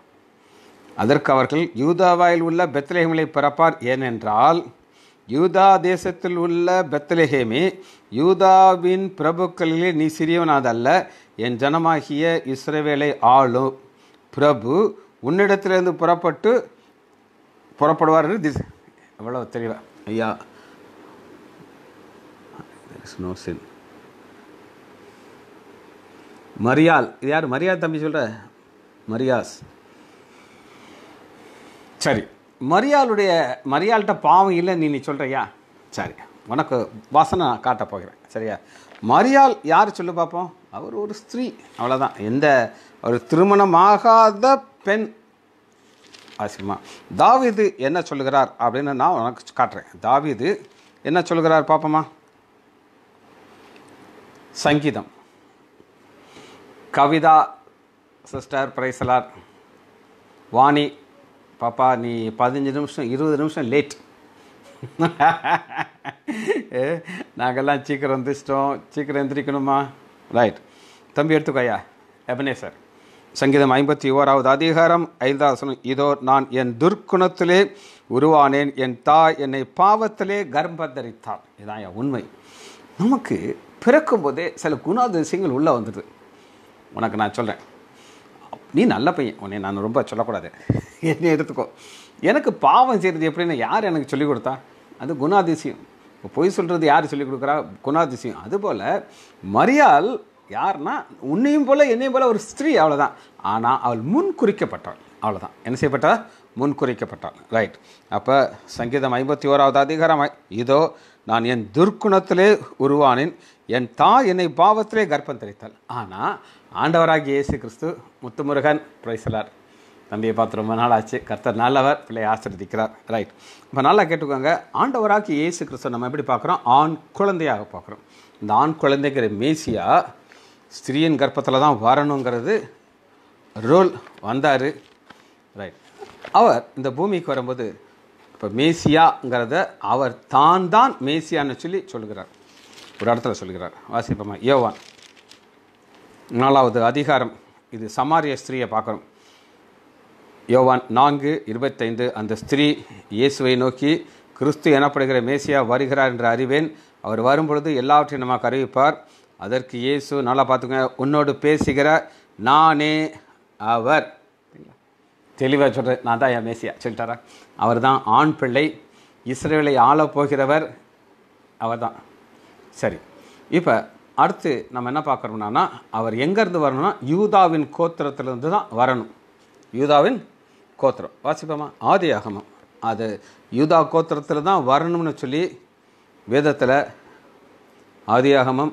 அதற்கு அவர்கள் யூதாவாயில் உள்ள பெத்லேஹமிலே பிறப்பார் ஏனென்றால் யூதா தேசத்தில் உள்ள பெத்லஹேமே யூதாவின் பிரபுக்களிலே நீ சிறியவனாதல்ல என் ஜனமாகிய இஸ்ரேவேலை ஆளும் பிரபு உன்னிடத்திலிருந்து புறப்பட்டு புறப்படுவார் என்று திஸ் எவ்வளவு தெளிவா ஐயா நோ சின் மரியால் இது யார் மரியாத் தம்பி சொல்கிற மரியாஸ் சரி மரியாளுடைய மரியாள்கிட்ட பாவம் இல்லை நீ நீ சொல்கிறியா சரி உனக்கு வாசனை காட்ட போகிறேன் சரியா மரியாள் யார் சொல்லு பார்ப்போம் அவர் ஒரு ஸ்திரீ அவ்வளோதான் எந்த ஒரு திருமணமாகாத பெண் ஆசிரியமா தாவிது என்ன சொல்லுகிறார் அப்படின்னு நான் உனக்கு காட்டுறேன் தாவிது என்ன சொல்லுகிறார் பாப்பமா சங்கீதம் கவிதா சிஸ்டர் பிரைசலார் வாணி பாப்பா நீ பதினஞ்சு நிமிஷம் இருபது நிமிஷம் லேட் நாங்கள்லாம் சீக்கிரம் எந்திரிச்சிட்டோம் சீக்கிரம் எந்திரிக்கணுமா ரைட் தம்பி எடுத்துக்கோயா எபனே சார் சங்கீதம் ஐம்பத்தி ஓராவது அதிகாரம் ஐந்தாசனம் இதோ நான் என் துர்க்குணத்திலே உருவானேன் என் தாய் என்னை பாவத்திலே கர்ப்பந்தரித்தாள் இதான் என் உண்மை நமக்கு பிறக்கும் போதே சில குணாதிசயங்கள் உள்ளே வந்துடுது உனக்கு நான் சொல்கிறேன் நீ நல்ல பையன் உன்னை நான் ரொம்ப சொல்லக்கூடாது என்னை எடுத்துக்கோ எனக்கு பாவம் செய்கிறது எப்படின்னு யார் எனக்கு சொல்லிக் கொடுத்தா அது குணாதிசயம் இப்போ பொய் சொல்கிறது யார் சொல்லிக் கொடுக்குறா குணாதிசயம் அதுபோல் மரியாள் யார்னா உன்னையும் போல் என்னையும் போல் ஒரு ஸ்திரீ அவ்வளோதான் ஆனால் அவள் முன் குறிக்கப்பட்டாள் அவ்வளோதான் என்ன செய்யப்பட்டாள் முன் குறிக்கப்பட்டாள் ரைட் அப்போ சங்கீதம் ஐம்பத்தி ஓராவது அதிகாரம் இதோ நான் என் துர்க்குணத்திலே உருவானேன் என் தாய் என்னை பாவத்திலே கர்ப்பம் தெரித்தாள் ஆனால் ஆண்டவராகிய இயேசு கிறிஸ்து முத்துமுருகன் பிரைசலார் தம்பியை பார்த்து ரொம்ப நாள் ஆச்சு கர்த்தர் நல்லவர் பிள்ளையை ஆசிரதிக்கிறார் ரைட் இப்போ நல்லா கேட்டுக்கோங்க ஆண்டவராகி இயேசு கிறிஸ்து நம்ம எப்படி பார்க்குறோம் ஆண் குழந்தையாக பார்க்குறோம் இந்த ஆண் குழந்தைங்கிற மேசியாக ஸ்திரீயின் கர்ப்பத்தில் தான் வரணுங்கிறது ரூல் வந்தார் ரைட் அவர் இந்த பூமிக்கு வரும்போது இப்போ மேசியாங்கிறத அவர் தான் தான் மேசியான்னு சொல்லி சொல்கிறார் ஒரு இடத்துல சொல்கிறார் வாசிப்பமா யோவான் நாலாவது அதிகாரம் இது சமாரிய ஸ்திரீயை பார்க்குறோம் யோவான் நான்கு இருபத்தைந்து அந்த ஸ்திரீ இயேசுவை நோக்கி கிறிஸ்து எனப்படுகிற மேசியா வருகிறார் என்று அறிவேன் அவர் வரும்பொழுது எல்லாவற்றையும் நமக்கு அறிவிப்பார் அதற்கு இயேசு நல்லா பார்த்துக்கோங்க உன்னோடு பேசுகிற நானே அவர் தெளிவாக சொல்கிறேன் நான் தான் என் மேசியா சொல்லிட்டாரா அவர் தான் ஆண் பிள்ளை இஸ்ரேலை ஆள போகிறவர் அவர் தான் சரி இப்போ அடுத்து நம்ம என்ன பார்க்குறோம்னா அவர் எங்கேருந்து வரணும்னா யூதாவின் கோத்திரத்திலேருந்து தான் வரணும் யூதாவின் கோத்திரம் வாசிப்போமா ஆதி ஆகமம் அது யூதா கோத்திரத்தில் தான் வரணும்னு சொல்லி வேதத்தில் ஆதி ஆகமம்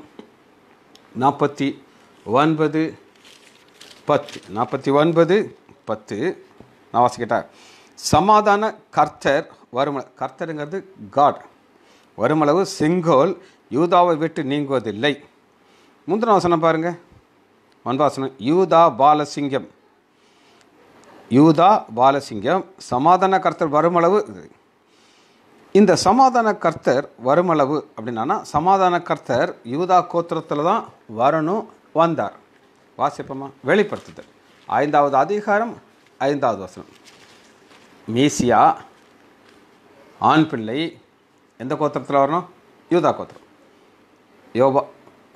நாற்பத்தி ஒன்பது பத்து நாற்பத்தி ஒன்பது பத்து நான் வாசிக்கிட்டா சமாதான கர்த்தர் வரும் கர்த்தருங்கிறது காட் வருமளவு செங்கோல் யூதாவை விட்டு நீங்குவதில்லை முந்தின வசனம் பாருங்கள் ஒன்பாசனம் யூதா பாலசிங்கம் யூதா பாலசிங்கம் சமாதான கர்த்தர் வருமளவு இந்த சமாதான கர்த்தர் வருமளவு அப்படின்னா சமாதான கர்த்தர் யூதா கோத்திரத்தில் தான் வரணும் வந்தார் வாசிப்பமா வெளிப்படுத்துதல் ஐந்தாவது அதிகாரம் ஐந்தாவது வசனம் மீசியா ஆண் பிள்ளை எந்த கோத்திரத்தில் வரணும் யூதா கோத்திரம் யோபா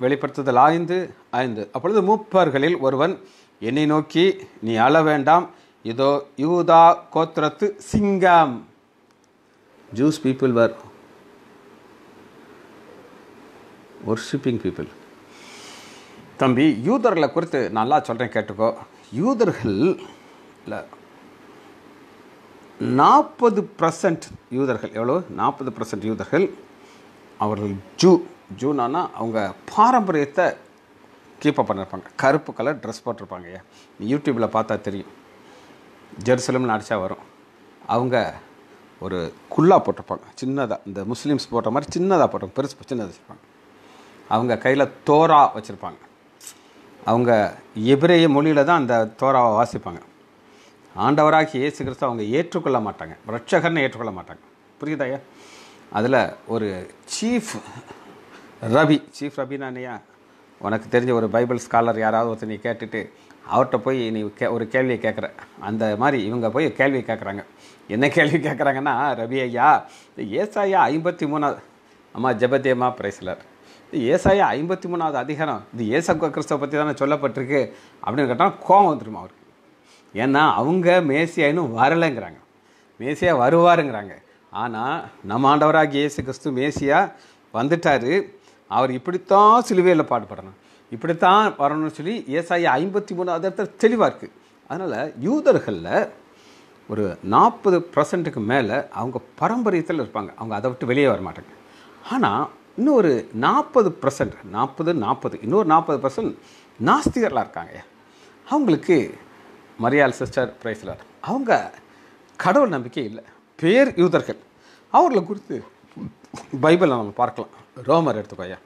வெளிப்படுத்துதல் ஐந்து ஐந்து அப்பொழுது மூப்பர்களில் ஒருவன் என்னை நோக்கி நீ அழ வேண்டாம் இதோ யூதா கோத்திரத்து சிங்கம் Jews people were worshipping people தம்பி யூதர்களை குறித்து நல்லா சொல்கிறேன் கேட்டுக்கோ யூதர்கள் நாற்பது பர்சன்ட் யூதர்கள் எவ்வளோ நாற்பது பர்சன்ட் யூதர்கள் அவர்கள் ஜூ ஜூனானா அவங்க பாரம்பரியத்தை கீப்பப் பண்ணியிருப்பாங்க கருப்பு கலர் ட்ரெஸ் போட்டிருப்பாங்க யூடியூப்பில் பார்த்தா தெரியும் ஜெருசலம்னு அடித்தா வரும் அவங்க ஒரு குல்லா போட்டிருப்பாங்க சின்னதாக இந்த முஸ்லீம்ஸ் போட்ட மாதிரி சின்னதாக போட்டிருப்பாங்க பெருசு சின்னதாக வச்சுருப்பாங்க அவங்க கையில் தோரா வச்சுருப்பாங்க அவங்க எபிரேய மொழியில் தான் அந்த தோராவை வாசிப்பாங்க ஆண்டவராகி இயேசு கிறிஸ்து அவங்க ஏற்றுக்கொள்ள மாட்டாங்க ரட்சகர்னு ஏற்றுக்கொள்ள மாட்டாங்க புரியுதாயா அதில் ஒரு சீஃப் ரவி சீஃப் ரபினானியா உனக்கு தெரிஞ்ச ஒரு பைபிள் ஸ்காலர் யாராவது ஒருத்தர் நீ கேட்டுட்டு அவர்கிட்ட போய் நீ கே ஒரு கேள்வியை கேட்குற அந்த மாதிரி இவங்க போய் கேள்வியை கேட்குறாங்க என்ன கேள்வி கேட்குறாங்கன்னா ரவி ஐயா இந்த ஏசாயா ஐம்பத்தி மூணாவது அம்மா ஜபத்தியம்மா பிரைஸ்லர் இந்த ஏசாயா ஐம்பத்தி மூணாவது அதிகாரம் இது ஏச கிறிஸ்தவ பற்றி தானே சொல்லப்பட்டிருக்கு அப்படின்னு கேட்டால் கோபம் வந்துடுமா அவருக்கு ஏன்னா அவங்க மேசியா இன்னும் வரலைங்கிறாங்க மேசியா வருவாருங்கிறாங்க ஆனால் நம்ம ஆண்டவராக இயேசு கிறிஸ்து மேசியா வந்துட்டார் அவர் இப்படித்தான் சிலுவையில் பாடுபடணும் இப்படித்தான் வரணும்னு சொல்லி ஏசாயா ஐம்பத்தி மூணாவது இடத்துல தெளிவாக இருக்குது அதனால் யூதர்களில் ஒரு நாற்பது பர்சன்ட்டுக்கு மேலே அவங்க பாரம்பரியத்தில் இருப்பாங்க அவங்க அதை விட்டு வெளியே வர மாட்டாங்க ஆனால் இன்னொரு நாற்பது பர்சன்ட் நாற்பது நாற்பது இன்னொரு நாற்பது பர்சன்ட் நாஸ்திகர்களாக இருக்காங்க அவங்களுக்கு மரியாள் சிஸ்டர் பிரைஸ்லர் அவங்க கடவுள் நம்பிக்கை இல்லை பேர் யூதர்கள் அவர்களை குறித்து பைபிளில் நம்ம பார்க்கலாம் ரோமர் எடுத்துக்கோயா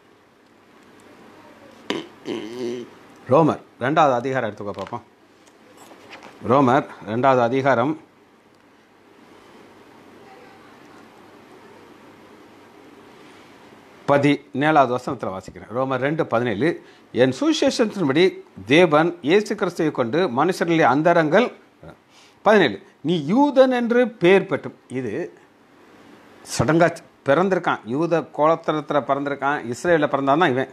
ரோமர் ரெண்டாவது அதிகாரம் எடுத்துக்கோ பார்ப்போம் ரோமர் ரெண்டாவது அதிகாரம் பதி பதினேழாவது வசனத்தில் வாசிக்கிறேன் ரோமர் ரெண்டு பதினேழு என் சுசேஷத்தின்படி தேவன் இயேசு கிறிஸ்துவை கொண்டு மனுஷர்களின் அந்தரங்கள் பதினேழு நீ யூதன் என்று பெயர் பெற்றும் இது சடங்காச் பிறந்திருக்கான் யூத கோலத்தரத்தில் பிறந்திருக்கான் இஸ்ரேலில் பிறந்தான் தான் இவன்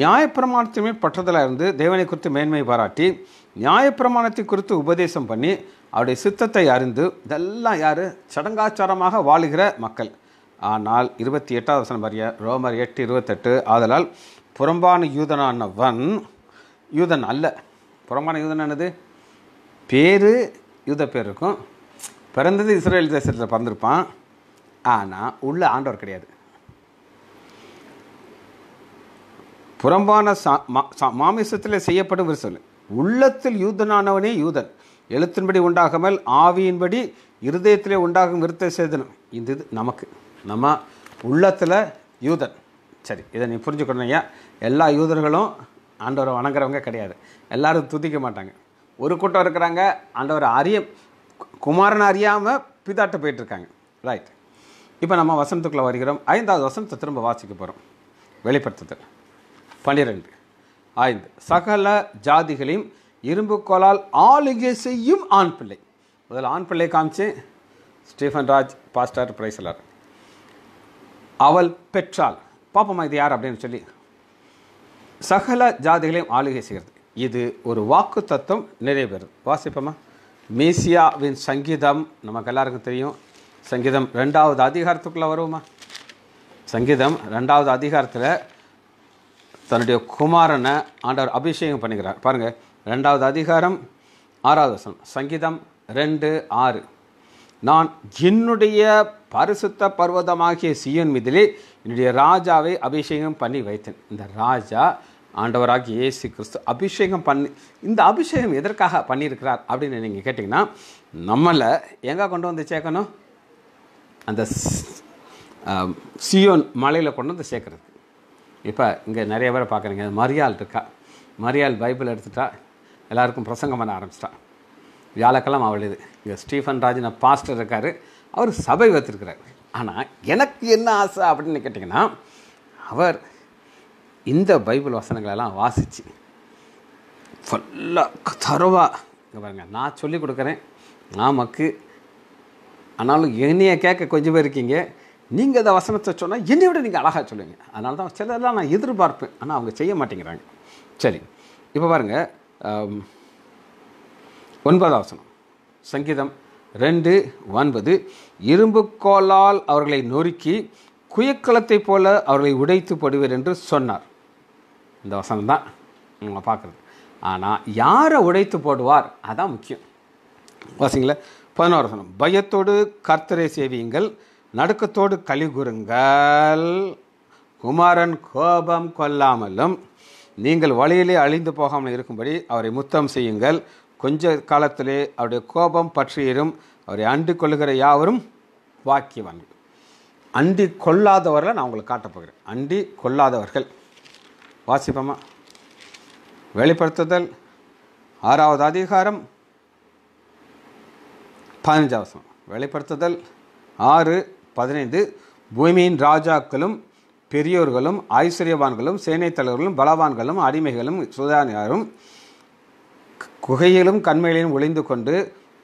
நியாயப்பிரமாணத்துமே பற்றதில் இருந்து தேவனை குறித்து மேன்மை பாராட்டி நியாயப்பிரமாணத்தை குறித்து உபதேசம் பண்ணி அவருடைய சித்தத்தை அறிந்து இதெல்லாம் யார் சடங்காச்சாரமாக வாழுகிற மக்கள் ஆனால் இருபத்தி எட்டாவது வசனம் பாரிய ரோமர் எட்டு இருபத்தெட்டு ஆதலால் புறம்பான யூதனானவன் யூதன் அல்ல புறம்பான யூதனானது பேர் யூத பேர் இருக்கும் பிறந்தது இஸ்ரேல் தேசத்தில் பிறந்திருப்பான் ஆனால் உள்ள ஆண்டவர் கிடையாது புறம்பான சா மா மாமிசத்தில் செய்யப்படும் ஒரு சொல் உள்ளத்தில் யூதனானவனே யூதன் எழுத்தின்படி உண்டாகாமல் ஆவியின்படி இருதயத்திலே உண்டாகும் விருத்த சேதனம் இந்த இது நமக்கு நம்ம உள்ளத்தில் யூதன் சரி இதை நீ புரிஞ்சுக்கணும் ஐயா எல்லா யூதர்களும் ஆண்டவரை வணங்குறவங்க கிடையாது எல்லோரும் துதிக்க மாட்டாங்க ஒரு கூட்டம் இருக்கிறாங்க ஆண்டவர் அறிய குமாரன் அறியாமல் பிதாட்ட போயிட்டுருக்காங்க ரைட் இப்போ நம்ம வசனத்துக்குள்ளே வருகிறோம் ஐந்தாவது வசனத்தை திரும்ப வாசிக்க போகிறோம் வெளிப்படுத்துதல் பன்னிரெண்டு ஐந்து சகல ஜாதிகளையும் இரும்பு கோலால் ஆளுகை செய்யும் ஆண் பிள்ளை முதல்ல ஆண் பிள்ளை காமிச்சு ஸ்டீஃபன் ராஜ் பாஸ்டர் பிரைசலர் அவள் பெற்றாள் பாப்பமா இது யார் அப்படின்னு சொல்லி சகல ஜாதிகளையும் ஆளுகை செய்கிறது இது ஒரு வாக்கு தத்துவம் நிறைவேறும் வாசிப்போமா மேசியாவின் சங்கீதம் நமக்கு எல்லாருக்கும் தெரியும் சங்கீதம் ரெண்டாவது அதிகாரத்துக்குள்ளே வருவோமா சங்கீதம் ரெண்டாவது அதிகாரத்தில் தன்னுடைய குமாரனை ஆண்டவர் அபிஷேகம் பண்ணிக்கிறார் பாருங்கள் ரெண்டாவது அதிகாரம் ஆறாவது வசனம் சங்கீதம் ரெண்டு ஆறு நான் என்னுடைய பரிசுத்த பர்வதமாகிய சியோன் மீதிலே என்னுடைய ராஜாவை அபிஷேகம் பண்ணி வைத்தேன் இந்த ராஜா ஆண்டவராக இயேசு கிறிஸ்து அபிஷேகம் பண்ணி இந்த அபிஷேகம் எதற்காக பண்ணியிருக்கிறார் அப்படின்னு நீங்கள் கேட்டிங்கன்னா நம்மளை எங்கே கொண்டு வந்து சேர்க்கணும் அந்த சியோன் மலையில் கொண்டு வந்து சேர்க்குறது இப்போ இங்கே நிறைய பேரை பார்க்குறீங்க மரியாள் இருக்கா மரியாள் பைபிள் எடுத்துட்டா எல்லாருக்கும் பிரசங்கம் பண்ண ஆரம்பிச்சிட்டா வியாழக்கிழமை அவளுது இங்கே ஸ்டீஃபன் ராஜின பாஸ்டர் இருக்கார் அவர் சபை வைத்திருக்கிறார் ஆனால் எனக்கு என்ன ஆசை அப்படின்னு கேட்டிங்கன்னா அவர் இந்த பைபிள் வசனங்களெல்லாம் வாசித்து ஃபுல்லாக தரவாக இங்கே பாருங்கள் நான் சொல்லிக் கொடுக்குறேன் நான் மக்கு ஆனாலும் என்னையை கேட்க கொஞ்சம் பேர் இருக்கீங்க நீங்கள் இந்த வசனத்தை சொன்னால் என்னை விட நீங்கள் அழகாக சொல்லுவீங்க அதனால தான் சிலதெல்லாம் நான் எதிர்பார்ப்பேன் ஆனால் அவங்க செய்ய மாட்டேங்கிறாங்க சரி இப்போ பாருங்கள் ஒன்பதாவசனம் சங்கீதம் ரெண்டு ஒன்பது இரும்புக்கோலால் அவர்களை நொறுக்கி குயக்கலத்தைப் போல அவர்களை உடைத்து போடுவர் என்று சொன்னார் இந்த வசனம் தான் நம்ம பார்க்குறது ஆனால் யாரை உடைத்து போடுவார் அதான் முக்கியம் வாசிங்களா பதினோரு வசனம் பயத்தோடு கர்த்தரை சேவியுங்கள் நடுக்கத்தோடு கலிகுறுங்கள் குமாரன் கோபம் கொல்லாமலும் நீங்கள் வழியிலே அழிந்து போகாமல் இருக்கும்படி அவரை முத்தம் செய்யுங்கள் கொஞ்ச காலத்திலே அவருடைய கோபம் பற்றியிரும் அவரை அண்டு கொள்ளுகிற யாவரும் வாக்கியவான்கள் அண்டி கொள்ளாதவர்களை நான் உங்களுக்கு காட்டப்போகிறேன் அண்டி கொள்ளாதவர்கள் வாசிப்போமா வெளிப்படுத்துதல் ஆறாவது அதிகாரம் பதினஞ்சாவசம் வெளிப்படுத்துதல் ஆறு பதினைந்து பூமியின் ராஜாக்களும் பெரியோர்களும் ஐஸ்வர்யவான்களும் சேனைத் தலைவர்களும் பலவான்களும் அடிமைகளும் சுதானியாரும் குகையிலும் கண்மலையிலும் ஒளிந்து கொண்டு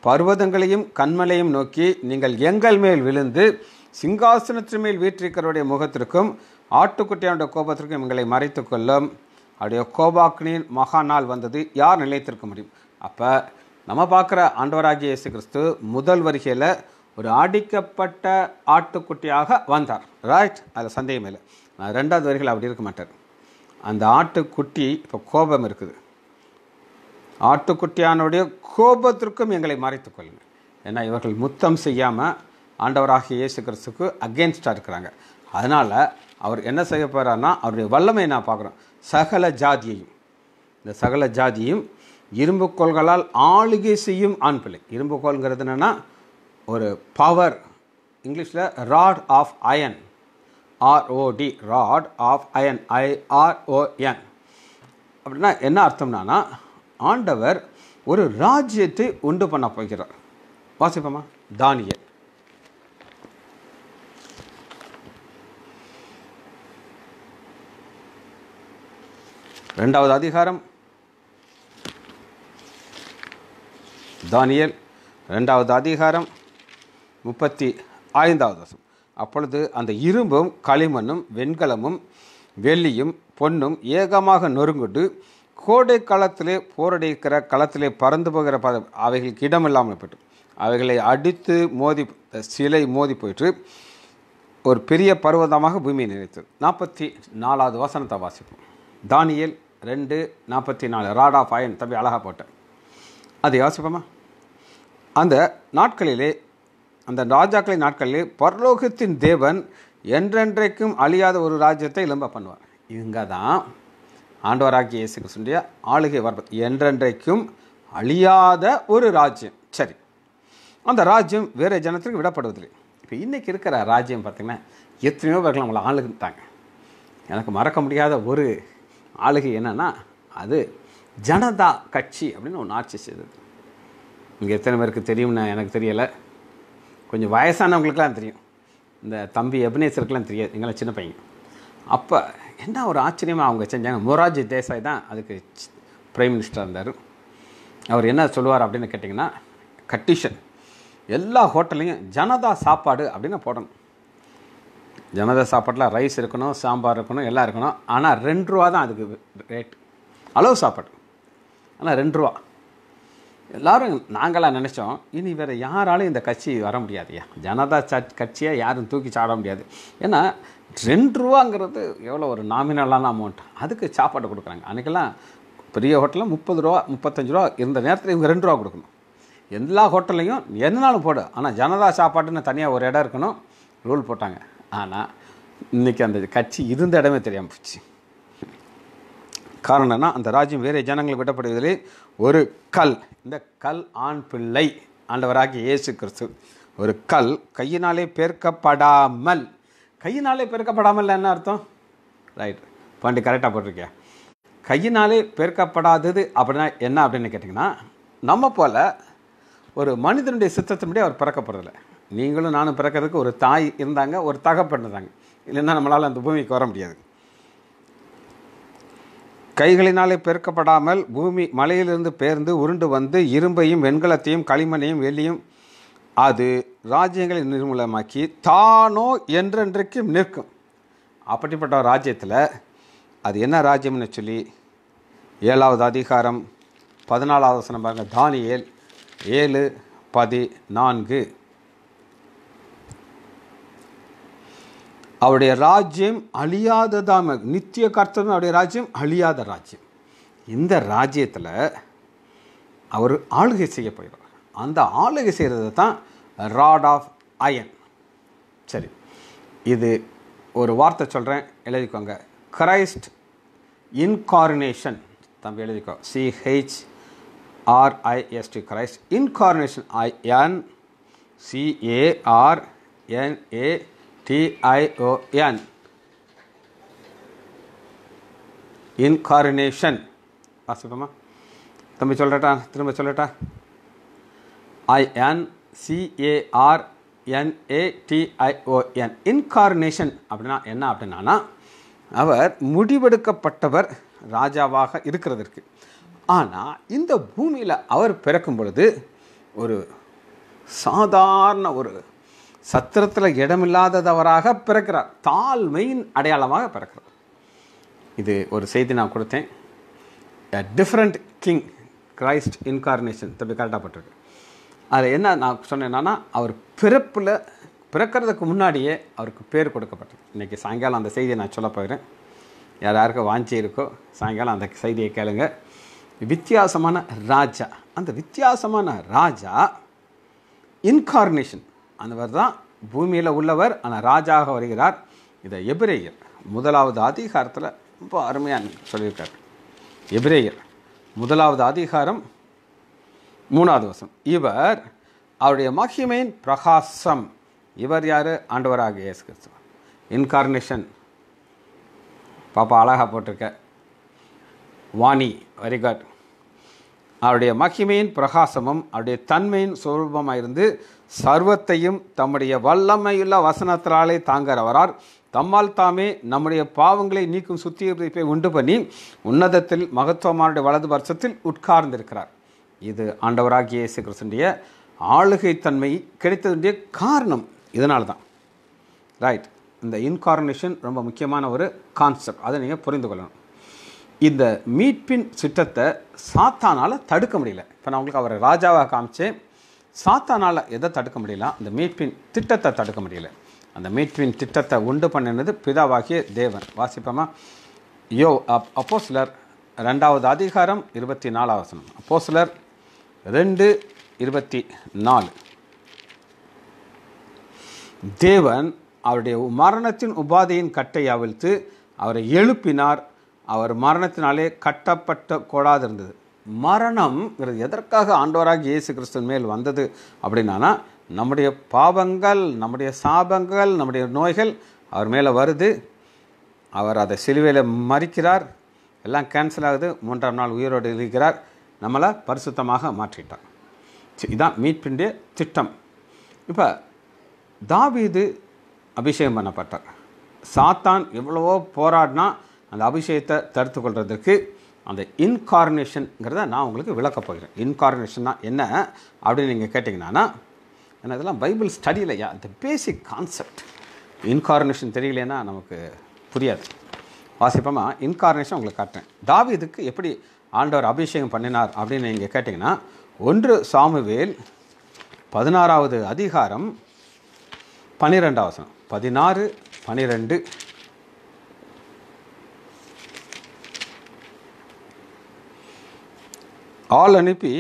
பர்வதங்களையும் கண்மலையும் நோக்கி நீங்கள் எங்கள் மேல் விழுந்து சிங்காசனத்தின் மேல் வீற்றிருக்கிறவருடைய முகத்திற்கும் ஆட்டுக்குட்டியானுடைய கோபத்திற்கும் எங்களை மறைத்து கொள்ளும் அவருடைய கோபாக்கினின் மகா நாள் வந்தது யார் நிலைத்திருக்க முடியும் அப்போ நம்ம பார்க்குற ஆண்டவராகிய இயேசு கிறிஸ்து முதல் வருகையில் ஒரு அடிக்கப்பட்ட ஆட்டுக்குட்டியாக வந்தார் ரைட் அதில் சந்தேகம் இல்லை ரெண்டாவது வரிகள் அப்படி இருக்க மாட்டார் அந்த ஆட்டுக்குட்டி இப்போ கோபம் இருக்குது ஆட்டுக்குட்டியானுடைய கோபத்திற்கும் எங்களை மறைத்து கொள்ளுங்கள் ஏன்னா இவர்கள் முத்தம் செய்யாமல் ஆண்டவராகிய இயேசு கிறிஸ்துக்கு அகேன்ஸ்டாக இருக்கிறாங்க அதனால் அவர் என்ன செய்ய போகிறாருன்னா அவருடைய வல்லமை நான் பார்க்குறோம் சகல ஜாதியையும் இந்த சகல ஜாதியும் இரும்பு கோள்களால் ஆளுகை செய்யும் ஆண் பிள்ளை இரும்பு என்னென்னா ஒரு பவர் இங்கிலீஷில் rod of iron R O D rod of iron I R O N அப்படின்னா என்ன அர்த்தம்னா ஆண்டவர் ஒரு ராஜ்யத்தை உண்டு பண்ண போகிறார் வாசிப்போமா தானியல் ரெண்டாவது அதிகாரம் தானியல் ரெண்டாவது அதிகாரம் முப்பத்தி ஐந்தாவது வருஷம் அப்பொழுது அந்த இரும்பும் களிமண்ணும் வெண்கலமும் வெள்ளியும் பொன்னும் ஏகமாக நொறுங்குண்டு கோடை காலத்திலே போரடிக்கிற களத்திலே பறந்து போகிற பத அவைகளுக்கு இடம் இல்லாமல் போய்ட்டு அவைகளை அடித்து மோதி சிலை மோதி போயிட்டு ஒரு பெரிய பருவதமாக பூமியை நினைத்தது நாற்பத்தி நாலாவது வசனத்தை வாசிப்போம் தானியல் ரெண்டு நாற்பத்தி நாலு ராடா ஃபயன் தம்பி அழகாக போட்டேன் அது யோசிப்போமா அந்த நாட்களிலே அந்த ராஜாக்களின் நாட்களிலே பரலோகத்தின் தேவன் என்றென்றைக்கும் அழியாத ஒரு ராஜ்யத்தை இளம்ப பண்ணுவார் இவங்க தான் ஆண்டவராகிய இயேசு கிறிஸ்துடைய ஆளுகை வர என்றென்றைக்கும் அழியாத ஒரு ராஜ்யம் சரி அந்த ராஜ்யம் வேறு ஜனத்திற்கு விடப்படுவதில்லை இப்போ இன்றைக்கி இருக்கிற ராஜ்யம் பார்த்திங்கன்னா எத்தனையோ பேர்கள் நம்மளை ஆளுகிட்டாங்க எனக்கு மறக்க முடியாத ஒரு ஆளுகை என்னென்னா அது ஜனதா கட்சி அப்படின்னு ஒன்று ஆட்சி செய்தது இங்கே எத்தனை பேருக்கு தெரியும்னு எனக்கு தெரியலை கொஞ்சம் வயசானவங்களுக்கெல்லாம் தெரியும் இந்த தம்பி எபினேசருக்கெல்லாம் தெரியாது எங்களை சின்ன பையன் அப்போ என்ன ஒரு ஆச்சரியமாக அவங்க செஞ்சாங்க மொராஜி தேசாய் தான் அதுக்கு பிரைம் மினிஸ்டராக இருந்தார் அவர் என்ன சொல்லுவார் அப்படின்னு கேட்டிங்கன்னா கட்டிஷன் எல்லா ஹோட்டல்லையும் ஜனதா சாப்பாடு அப்படின்னு போடணும் ஜனதா சாப்பாட்டில் ரைஸ் இருக்கணும் சாம்பார் இருக்கணும் எல்லாம் இருக்கணும் ஆனால் ரெண்டு ரூபா தான் அதுக்கு ரேட் அளவு சாப்பாடு ஆனால் ரெண்டு ரூபா எல்லோரும் நாங்களாம் நினச்சோம் இனி வேறு யாராலும் இந்த கட்சி வர முடியாதுயா ஜனதா ச கட்சியை யாரும் தூக்கி சாட முடியாது ஏன்னா ரெண்டு ரூபாங்கிறது எவ்வளோ ஒரு நாமினலான அமௌண்ட் அதுக்கு சாப்பாடு கொடுக்குறாங்க அன்றைக்கெல்லாம் பெரிய ஹோட்டலில் முப்பது ரூபா முப்பத்தஞ்சு ரூபா இருந்த நேரத்தில் இவங்க ரெண்டு ரூபா கொடுக்கணும் எல்லா ஹோட்டல்லையும் எதுனாலும் போடு ஆனால் ஜனதா சாப்பாட்டுன்னு தனியாக ஒரு இடம் இருக்கணும் ரூல் போட்டாங்க ஆனால் இன்றைக்கி அந்த கட்சி இருந்த இடமே தெரியாமல் போச்சு காரணம் அந்த ராஜ்யம் வேறு ஜனங்களுக்கு விடப்படுவதிலே ஒரு கல் இந்த கல் ஆண் பிள்ளை ஆண்டவராகிய இயேசு கிறிஸ்து ஒரு கல் கையினாலே பேர்க்கப்படாமல் கையினாலே பெருக்கப்படாமல் என்ன அர்த்தம் ரைட் பாண்டி கரெக்டாக போட்டிருக்கியா கையினாலே பெருக்கப்படாதது அப்படின்னா என்ன அப்படின்னு கேட்டிங்கன்னா நம்ம போல் ஒரு மனிதனுடைய சித்தத்தின்படி அவர் பிறக்கப்படுறதில்ல நீங்களும் நானும் பிறக்கிறதுக்கு ஒரு தாய் இருந்தாங்க ஒரு தகப்பன் இருந்தாங்க இல்லைன்னா நம்மளால் அந்த பூமிக்கு வர முடியாது கைகளினாலே பெருக்கப்படாமல் பூமி மலையிலிருந்து பேர்ந்து உருண்டு வந்து இரும்பையும் வெண்கலத்தையும் களிமண்ணையும் வெள்ளியும் அது ராஜ்யங்களை நிர்மூலமாக்கி தானோ என்றென்றைக்கும் நிற்கும் அப்படிப்பட்ட ராஜ்யத்தில் அது என்ன ராஜ்யம்னு சொல்லி ஏழாவது அதிகாரம் பதினாலாவது வசனம் பாருங்கள் தானியல் ஏழு பதி நான்கு அவருடைய ராஜ்யம் அழியாததாம நித்திய கர்த்தம் அவருடைய ராஜ்யம் அழியாத ராஜ்யம் இந்த ராஜ்யத்தில் அவர் ஆளுகை செய்ய போயிடுவார் அந்த ஆளுகை செய்கிறது தான் ராட் ஆஃப் அயன் சரி இது ஒரு வார்த்தை சொல்கிறேன் எழுதிக்கோங்க கிரைஸ்ட் இன்கார்னேஷன் தம்பி எழுதிக்கோ C H R I S T Christ incarnation I N C A R N A T I O N incarnation வாசிப்போமா தம்பி சொல்லட்டா திரும்ப சொல்லட்டா ஐஎன் சிஏஆர்என்ஏடிஐஓஎன் இன்கார்னேஷன் அப்படின்னா என்ன அப்படின்னா அவர் முடிவெடுக்கப்பட்டவர் ராஜாவாக இருக்கிறதற்கு ஆனால் இந்த பூமியில் அவர் பிறக்கும் பொழுது ஒரு சாதாரண ஒரு சத்திரத்தில் இடமில்லாததவராக பிறக்கிறார் தாழ்மையின் அடையாளமாக பிறக்கிறார் இது ஒரு செய்தி நான் கொடுத்தேன் டிஃப்ரெண்ட் கிங் கிரைஸ்ட் இன்கார்னேஷன் தப்பி கரெக்டாக பட்டிருக்கு அது என்ன நான் சொன்னேன் என்னன்னா அவர் பிறப்பில் பிறக்கிறதுக்கு முன்னாடியே அவருக்கு பேர் கொடுக்கப்பட்டது இன்றைக்கி சாயங்காலம் அந்த செய்தியை நான் சொல்ல போகிறேன் யார் யாருக்கும் வாஞ்சி இருக்கோ சாயங்காலம் அந்த செய்தியை கேளுங்க வித்தியாசமான ராஜா அந்த வித்தியாசமான ராஜா இன்கார்னேஷன் அந்தவர் தான் பூமியில் உள்ளவர் ஆனால் ராஜாக வருகிறார் இதை எபிரேயர் முதலாவது அதிகாரத்தில் ரொம்ப அருமையாக சொல்லியிருக்கார் எபிரேயர் முதலாவது அதிகாரம் மூணாவது வசம் இவர் அவருடைய மகிமையின் பிரகாசம் இவர் யார் ஆண்டவராக இயேசு கிறிஸ்துவ இன்கார்னேஷன் பாப்பா அழகாக போட்டிருக்க வாணி வெரி குட் அவருடைய மகிமையின் பிரகாசமும் அவருடைய தன்மையின் சுரூபமாக இருந்து சர்வத்தையும் தம்முடைய வல்லமையுள்ள வசனத்தினாலே தாங்கிறவரார் தம்மால் தாமே நம்முடைய பாவங்களை நீக்கும் சுத்திகரிப்பை உண்டு பண்ணி உன்னதத்தில் மகத்துவமானுடைய வலது வருஷத்தில் உட்கார்ந்திருக்கிறார் இது ஆண்டவராகிய இயேசு கிறிஸ்துடைய ஆளுகைத்தன்மை கிடைத்ததுடைய காரணம் இதனால தான் ரைட் இந்த இன்கார்னேஷன் ரொம்ப முக்கியமான ஒரு கான்செப்ட் அதை நீங்கள் புரிந்து கொள்ளணும் இந்த மீட்பின் சிட்டத்தை சாத்தானால் தடுக்க முடியல இப்போ நான் உங்களுக்கு அவரை ராஜாவாக காமிச்சு சாத்தானால் எதை தடுக்க முடியல அந்த மீட்பின் திட்டத்தை தடுக்க முடியல அந்த மீட்பின் திட்டத்தை உண்டு பண்ணினது பிதாவாகிய தேவன் வாசிப்போமா யோ அப்போ சிலர் ரெண்டாவது அதிகாரம் இருபத்தி நாலாவது அப்போ சிலர் ரெண்டு இருபத்தி நாலு தேவன் அவருடைய மரணத்தின் உபாதையின் கட்டை அவிழ்த்து அவரை எழுப்பினார் அவர் மரணத்தினாலே கட்டப்பட்ட கோடாது இருந்தது மரணம்ங்கிறது எதற்காக ஆண்டவராக இயேசு கிறிஸ்தன் மேல் வந்தது அப்படின்னா நம்முடைய பாவங்கள் நம்முடைய சாபங்கள் நம்முடைய நோய்கள் அவர் மேலே வருது அவர் அதை சிலுவையில் மறிக்கிறார் எல்லாம் கேன்சல் ஆகுது மூன்றாம் நாள் உயிரோடு இருக்கிறார் நம்மளை பரிசுத்தமாக மாற்றிட்டான் இதான் மீட்பின் திட்டம் இப்போ தாவீது அபிஷேகம் பண்ணப்பட்டார் சாத்தான் எவ்வளவோ போராடினா அந்த அபிஷேகத்தை தடுத்து கொள்வதற்கு அந்த இன்கார்னேஷனுங்கிறத நான் உங்களுக்கு விளக்கப் போகிறேன் இன்கார்னேஷன்னா என்ன அப்படின்னு நீங்கள் கேட்டிங்கன்னா என்ன இதெல்லாம் பைபிள் ஸ்டடியில் இல்லையா இந்த பேசிக் கான்செப்ட் இன்கார்னேஷன் தெரியலேன்னா நமக்கு புரியாது வாசிப்போமா இன்கார்னேஷன் உங்களுக்கு காட்டுறேன் தாவிதுக்கு எப்படி ஆண்டவர் அபிஷேகம் பண்ணினார் அப்படின்னு நீங்கள் கேட்டிங்கன்னா ஒன்று சாமுவேல் பதினாறாவது அதிகாரம் பன்னிரெண்டாவது பதினாறு பனிரெண்டு ஆள் அனுப்பி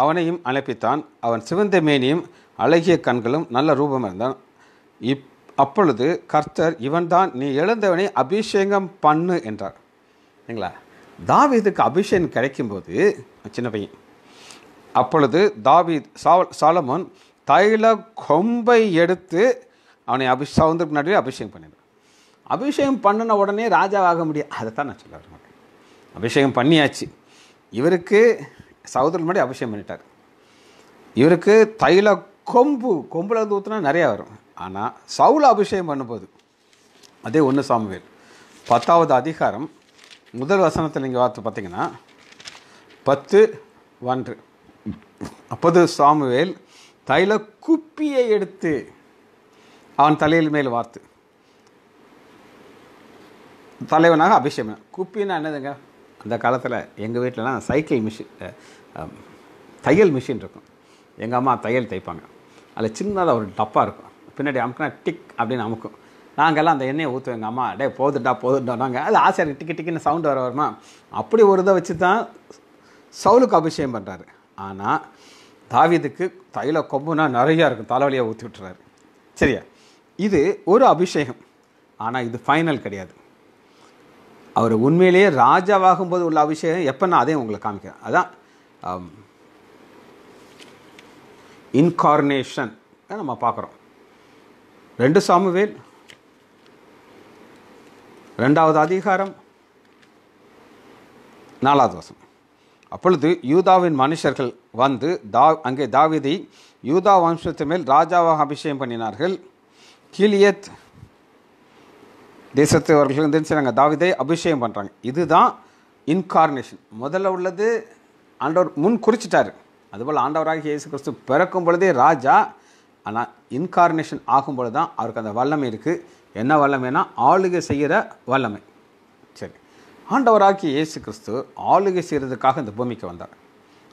அவனையும் அனுப்பித்தான் அவன் சிவந்த மேனியும் அழகிய கண்களும் நல்ல ரூபம் இருந்தான் இப் அப்பொழுது கர்த்தர் இவன்தான் நீ எழுந்தவனை அபிஷேகம் பண்ணு என்றார் சரிங்களா தாவீதுக்கு அபிஷேகம் கிடைக்கும்போது சின்ன பையன் அப்பொழுது தாவீத் சால சாலமோன் தைல கொம்பை எடுத்து அவனை அபிஷ் சவுந்தருக்கு நடுவே அபிஷேகம் பண்ணிடுறான் அபிஷேகம் பண்ணின உடனே ராஜாவாக முடியாது அதை தான் நான் சொல்ல வரமாட்டேன் அபிஷேகம் பண்ணியாச்சு இவருக்கு சகோதரன் மாதிரி அபிஷேகம் பண்ணிட்டார் இவருக்கு தைல கொம்பு கொம்பில் வந்து ஊற்றுனா நிறையா வரும் ஆனால் சவுல் அபிஷேகம் பண்ணும்போது அதே ஒன்று சாமுவேல் பத்தாவது அதிகாரம் முதல் வசனத்தில் நீங்கள் பார்த்து பார்த்தீங்கன்னா பத்து ஒன்று அப்போது சாமுவேல் தைல குப்பியை எடுத்து அவன் தலையில் மேல் வார்த்து தலைவனாக அபிஷேகம் குப்பின்னா என்னதுங்க அந்த காலத்தில் எங்கள் வீட்டிலலாம் சைக்கிள் மிஷின் தையல் மிஷின் இருக்கும் எங்கள் அம்மா தையல் தைப்பாங்க அதில் சின்னதாக ஒரு டப்பாக இருக்கும் பின்னாடி அமுக்குனா டிக் அப்படின்னு அமுக்கும் நாங்கள்லாம் அந்த எண்ணெயை ஊற்றுவோம் எங்கள் அம்மா டே போதுடா போதுடா நாங்கள் அது ஆசை டிக்கி டிக்கின்னு சவுண்ட் வர வருமா அப்படி ஒரு இதை வச்சு தான் சவுலுக்கு அபிஷேகம் பண்ணுறாரு ஆனால் தாவிதுக்கு தையில கொம்புனா நிறையா இருக்கும் தலைவலியாக ஊற்றி விட்டுறாரு சரியா இது ஒரு அபிஷேகம் ஆனால் இது ஃபைனல் கிடையாது அவர் உண்மையிலேயே ராஜாவாகும்போது உள்ள அபிஷேகம் எப்போன்னா அதையும் உங்களுக்கு காமிக்கிறேன் அதான் இன்கார்னேஷன் நம்ம பார்க்குறோம் ரெண்டு சாமுவேல் ரெண்டாவது அதிகாரம் நாலாவது வசம் அப்பொழுது யூதாவின் மனுஷர்கள் வந்து தா அங்கே தாவிதை யூதா வம்சத்து மேல் ராஜாவாக அபிஷேகம் பண்ணினார்கள் கிலியத் தேசத்தவர்கள் வந்து செய்கிறாங்க தாவிதை அபிஷேகம் பண்ணுறாங்க இதுதான் இன்கார்னேஷன் முதல்ல உள்ளது ஆண்டவர் முன் குறிச்சிட்டார் அதுபோல் ஆண்டவராக இயேசு கிறிஸ்து பிறக்கும் பொழுதே ராஜா ஆனால் இன்கார்னேஷன் ஆகும் பொழுது தான் அவருக்கு அந்த வல்லமை இருக்குது என்ன வல்லமைனா ஆளுகை செய்கிற வல்லமை சரி ஆண்டவராகி இயேசு கிறிஸ்து ஆளுகை செய்கிறதுக்காக இந்த பூமிக்கு வந்தார்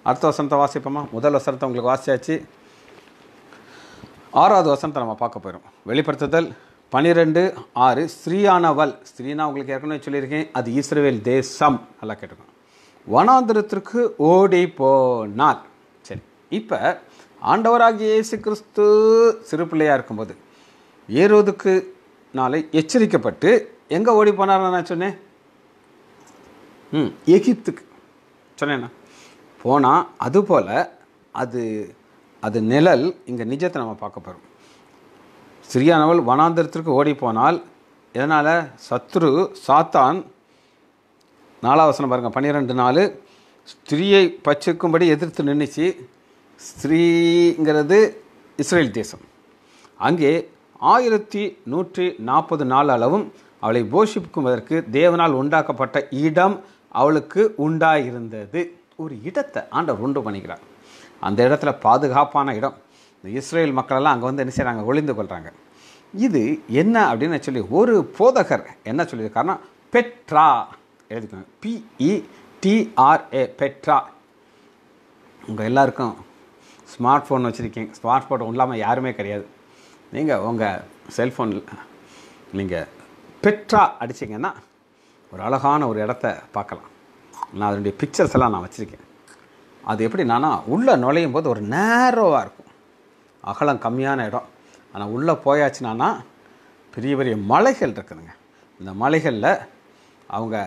அடுத்த வசனத்தை வாசிப்போமா முதல் வசனத்தை உங்களுக்கு வாசியாச்சு ஆறாவது வசனத்தை நம்ம பார்க்க போயிடும் வெளிப்படுத்துதல் பனிரெண்டு ஆறு ஸ்ரீயானவள் ஸ்ரீனா உங்களுக்கு ஏற்கனவே சொல்லியிருக்கேன் அது இஸ்ரேல் தேசம் நல்லா கேட்டுக்கணும் வனாந்திரத்திற்கு ஓடி போனார் இப்போ ஆண்டவராகிய இயேசு கிறிஸ்து சிறு பிள்ளையாக இருக்கும்போது ஏரோதுக்கு நாளை எச்சரிக்கப்பட்டு எங்கே ஓடி போனார் நான் சொன்னேன் ம் எகிப்துக்கு சொன்னேண்ணா போனால் அதுபோல் அது அது நிழல் இங்கே நிஜத்தை நம்ம பார்க்க போகிறோம் சிறியானவள் வனாந்திரத்திற்கு ஓடி போனால் இதனால் சத்ரு சாத்தான் நாலாவசனம் பாருங்கள் பன்னிரெண்டு நாள் ஸ்திரியை பச்சிக்கும்படி எதிர்த்து நின்றுச்சு ஸ்ரீங்கிறது இஸ்ரேல் தேசம் அங்கே ஆயிரத்தி நூற்றி நாற்பது நாள் அளவும் அவளை போஷிப்புக்குவதற்கு தேவனால் உண்டாக்கப்பட்ட இடம் அவளுக்கு உண்டாயிருந்தது ஒரு இடத்தை ஆண்டவர் உண்டு பண்ணிக்கிறார் அந்த இடத்துல பாதுகாப்பான இடம் இந்த இஸ்ரேல் மக்களெல்லாம் அங்கே வந்து என்ன செய்கிறாங்க ஒளிந்து கொள்கிறாங்க இது என்ன அப்படின்னு சொல்லி ஒரு போதகர் என்ன சொல்லியிருக்காருன்னா பெட்ரா எழுதிக்கோங்க பிஇ டிஆர்ஏ e பெட்ரா உங்கள் எல்லாருக்கும் ஸ்மார்ட் ஃபோன் வச்சுருக்கீங்க ஸ்மார்ட் ஃபோன் இல்லாமல் யாருமே கிடையாது நீங்கள் உங்கள் செல்ஃபோனில் நீங்கள் பெட்ரா அடிச்சிங்கன்னா ஒரு அழகான ஒரு இடத்த பார்க்கலாம் நான் அதனுடைய பிக்சர்ஸ் எல்லாம் நான் வச்சுருக்கேன் அது எப்படி எப்படின்னா உள்ளே நுழையும் போது ஒரு நேரோவாக இருக்கும் அகலம் கம்மியான இடம் ஆனால் உள்ளே போயாச்சுனானா பெரிய பெரிய மலைகள் இருக்குதுங்க இந்த மலைகளில் அவங்க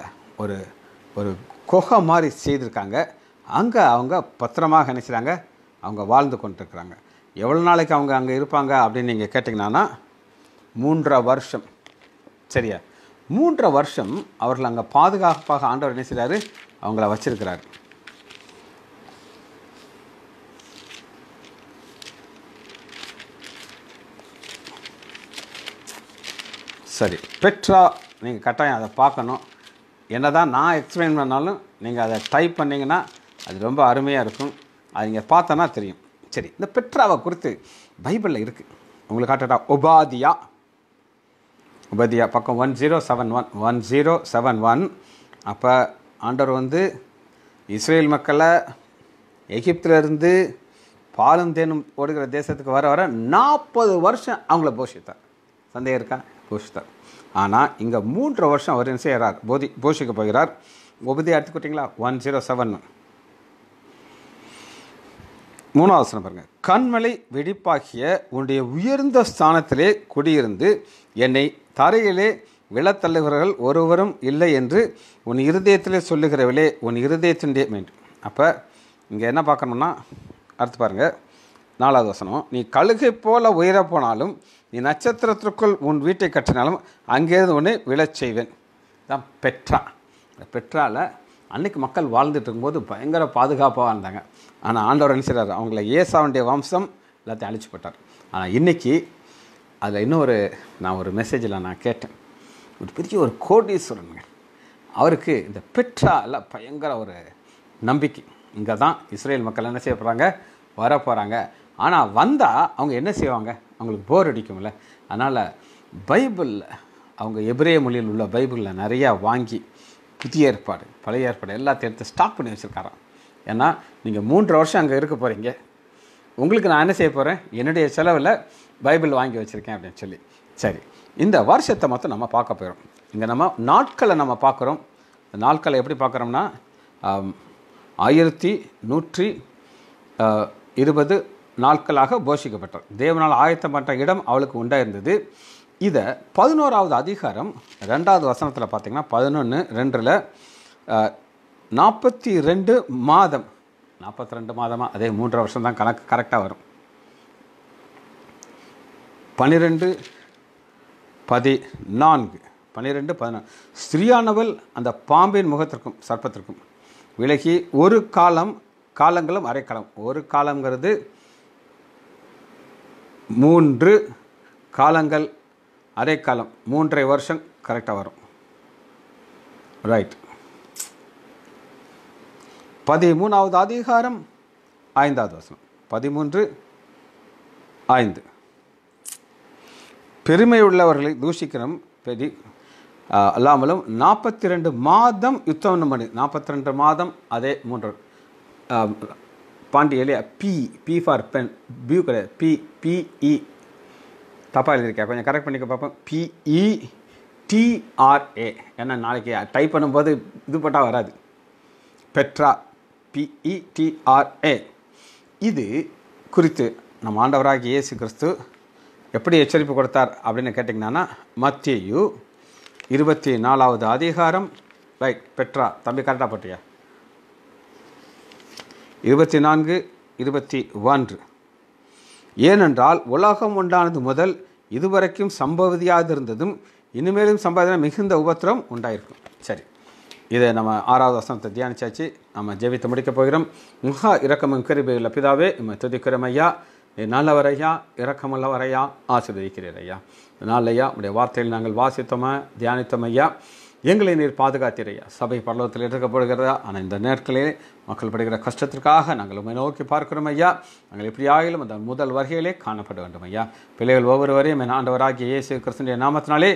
ஒரு ஒரு குகை மாதிரி செய்திருக்காங்க அங்கே அவங்க பத்திரமாக நினைச்சிறாங்க அவங்க வாழ்ந்து கொண்டிருக்கிறாங்க எவ்வளோ நாளைக்கு அவங்க அங்கே இருப்பாங்க அப்படின்னு நீங்கள் கேட்டிங்கன்னா மூன்றரை வருஷம் சரியா மூன்றரை வருஷம் அவர்கள் அங்கே பாதுகாப்பாக ஆண்டவர் என்ன செய்கிறாரு அவங்கள வச்சிருக்கிறார் சரி பெட்ரா நீங்கள் கட்டாயம் அதை பார்க்கணும் என்ன தான் நான் எக்ஸ்பிளைன் பண்ணாலும் நீங்கள் அதை டைப் பண்ணிங்கன்னா அது ரொம்ப அருமையாக இருக்கும் அது நீங்கள் பார்த்தோன்னா தெரியும் சரி இந்த பெட்ராவை குறித்து பைபிளில் இருக்குது உங்களுக்கு காட்டட்டா உபாதியா உபதியா பக்கம் one zero seven one one zero seven one அப்போ ஆண்டவர் வந்து இஸ்ரேல் மக்களை எகிப்திலிருந்து பாலும் தேனும் ஓடுகிற தேசத்துக்கு வர வர நாற்பது வருஷம் அவங்கள போஷித்தார் சந்தேகம் இருக்கா போஷித்தார் ஆனால் இங்கே மூன்று வருஷம் அவர் என்ன செய்கிறார் போதி போஷிக்க போகிறார் உபதி எடுத்துக்கிட்டிங்களா ஒன் ஜீரோ செவன் மூணாவது பாருங்க கண்மலை வெடிப்பாகிய உன்னுடைய உயர்ந்த ஸ்தானத்திலே குடியிருந்து என்னை தரையிலே விழத்தள்ளுகிறவர்கள் ஒருவரும் இல்லை என்று உன் இருதயத்திலே சொல்லுகிறவளே உன் இருதயத்தினுடைய மீண்டும் அப்போ இங்கே என்ன பார்க்கணும்னா அடுத்து பாருங்கள் நாலாவது வசனம் நீ கழுகை போல உயர போனாலும் நீ நட்சத்திரத்திற்குள் உன் வீட்டை கட்டினாலும் அங்கேருந்து உன்னை விழச் செய்வேன் தான் பெற்றா பெற்றால் அன்னைக்கு மக்கள் வாழ்ந்துட்டு இருக்கும்போது பயங்கர பாதுகாப்பாக இருந்தாங்க ஆனால் ஆண்டவர் என்ன செய்கிறார் அவங்கள ஏசாவுடைய வம்சம் எல்லாத்தையும் அழிச்சு போட்டார் ஆனால் இன்றைக்கி அதில் இன்னொரு நான் ஒரு மெசேஜில் நான் கேட்டேன் ஒரு பெரிய ஒரு கோடீஸ்வரனுங்க அவருக்கு இந்த எல்லாம் பயங்கர ஒரு நம்பிக்கை இங்கே தான் இஸ்ரேல் மக்கள் என்ன செய்ய போகிறாங்க வர போகிறாங்க ஆனால் வந்தால் அவங்க என்ன செய்வாங்க அவங்களுக்கு போர் அடிக்கும்ல அதனால் பைபிளில் அவங்க எபிரே மொழியில் உள்ள பைபிளில் நிறையா வாங்கி புதிய ஏற்பாடு பழைய ஏற்பாடு எல்லாத்தையும் எடுத்து ஸ்டாப் பண்ணி வச்சுருக்காராம் ஏன்னா நீங்கள் மூன்று வருஷம் அங்கே இருக்க போகிறீங்க உங்களுக்கு நான் என்ன செய்ய போகிறேன் என்னுடைய செலவில் பைபிள் வாங்கி வச்சுருக்கேன் அப்படின்னு சொல்லி சரி இந்த வருஷத்தை மொத்தம் நம்ம பார்க்க போயிடும் இங்கே நம்ம நாட்களை நம்ம பார்க்குறோம் நாட்களை எப்படி பார்க்குறோம்னா ஆயிரத்தி நூற்றி இருபது நாட்களாக போஷிக்கப்பட்டார் தேவனால் ஆயத்தம் பண்ணுற இடம் அவளுக்கு உண்டாயிருந்தது இதை பதினோராவது அதிகாரம் ரெண்டாவது வசனத்தில் பார்த்திங்கன்னா பதினொன்று ரெண்டில் நாற்பத்தி ரெண்டு மாதம் நாற்பத்தி ரெண்டு மாதமாக அதே மூன்று வருஷம் தான் கணக்கு கரெக்டாக வரும் பன்னிரெண்டு பதினான்கு பன்னிரெண்டு பதினான்கு ஸ்திரியானவள் அந்த பாம்பின் முகத்திற்கும் சர்ப்பத்திற்கும் விலகி ஒரு காலம் காலங்களும் அரைக்காலம் ஒரு காலங்கிறது மூன்று காலங்கள் அரைக்காலம் மூன்றரை வருஷம் கரெக்டாக வரும் ரைட் பதிமூணாவது அதிகாரம் ஐந்தாவது வசனம் பதிமூன்று ஐந்து பெருமை உள்ளவர்களை தூஷிக்கிறோம் பெரி அல்லாமலும் நாற்பத்தி ரெண்டு மாதம் யுத்தம் பண்ணி நாற்பத்தி ரெண்டு மாதம் அதே மூன்று பாண்டியலே பி பி ஃபார் பென் பியூ கிடையாது பி பிஇ e. தப்பாக எழுதியிருக்கேன் கொஞ்சம் கரெக்ட் பண்ணிக்க பார்ப்போம் பிஇ டிஆர்ஏ e, ஏன்னா நாளைக்கு டைப் பண்ணும்போது இது பட்டால் வராது பெட்ரா பிஇடிஆர்ஏ e இது குறித்து நம்ம ஆண்டவராக இயேசு கிறிஸ்து எப்படி எச்சரிப்பு கொடுத்தார் அப்படின்னு கேட்டிங்கன்னா மத்தியு இருபத்தி நாலாவது அதிகாரம் ரைட் பெட்ரா தம்பி கரெக்டாக போட்டியா இருபத்தி நான்கு இருபத்தி ஒன்று ஏனென்றால் உலகம் உண்டானது முதல் இதுவரைக்கும் சம்பவதியாக இருந்ததும் இனிமேலும் சம்பாதினா மிகுந்த உபத்திரம் உண்டாயிருக்கும் சரி இதை நம்ம ஆறாவது வசனத்தை தியானிச்சாச்சு நம்ம ஜெபித்து முடிக்கப் போகிறோம் முகா இரக்கமும் கருபியில் பிதாவே நம்ம துதிக்கிறோம் ஐயா நீ ஐயா இரக்கமுள்ளவரையா ஐயா ஆசீர்வதிக்கிறீர் ஐயா இதனால் ஐயா உடைய வார்த்தையில் நாங்கள் வாசித்தோமா தியானித்தோம் ஐயா எங்களை நீர் பாதுகாத்திரையா சபை பல்லவத்தில் எடுக்கப்படுகிறதா ஆனால் இந்த நேரத்திலே மக்கள் படுகிற கஷ்டத்திற்காக நாங்கள் உண்மை நோக்கி பார்க்கிறோம் ஐயா நாங்கள் எப்படி ஆகிலும் அந்த முதல் வகையிலே காணப்பட வேண்டும் ஐயா பிள்ளைகள் ஒவ்வொருவரையும் என் ஆண்டவராகிய இயேசு கிருஷ்ணனுடைய நாமத்தினாலே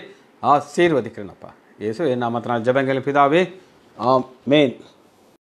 ஆசீர்வதிக்கிறேனப்பா இயேசு நாமத்தினால் ஜபங்கள் பிதாவே ஆம் மேன்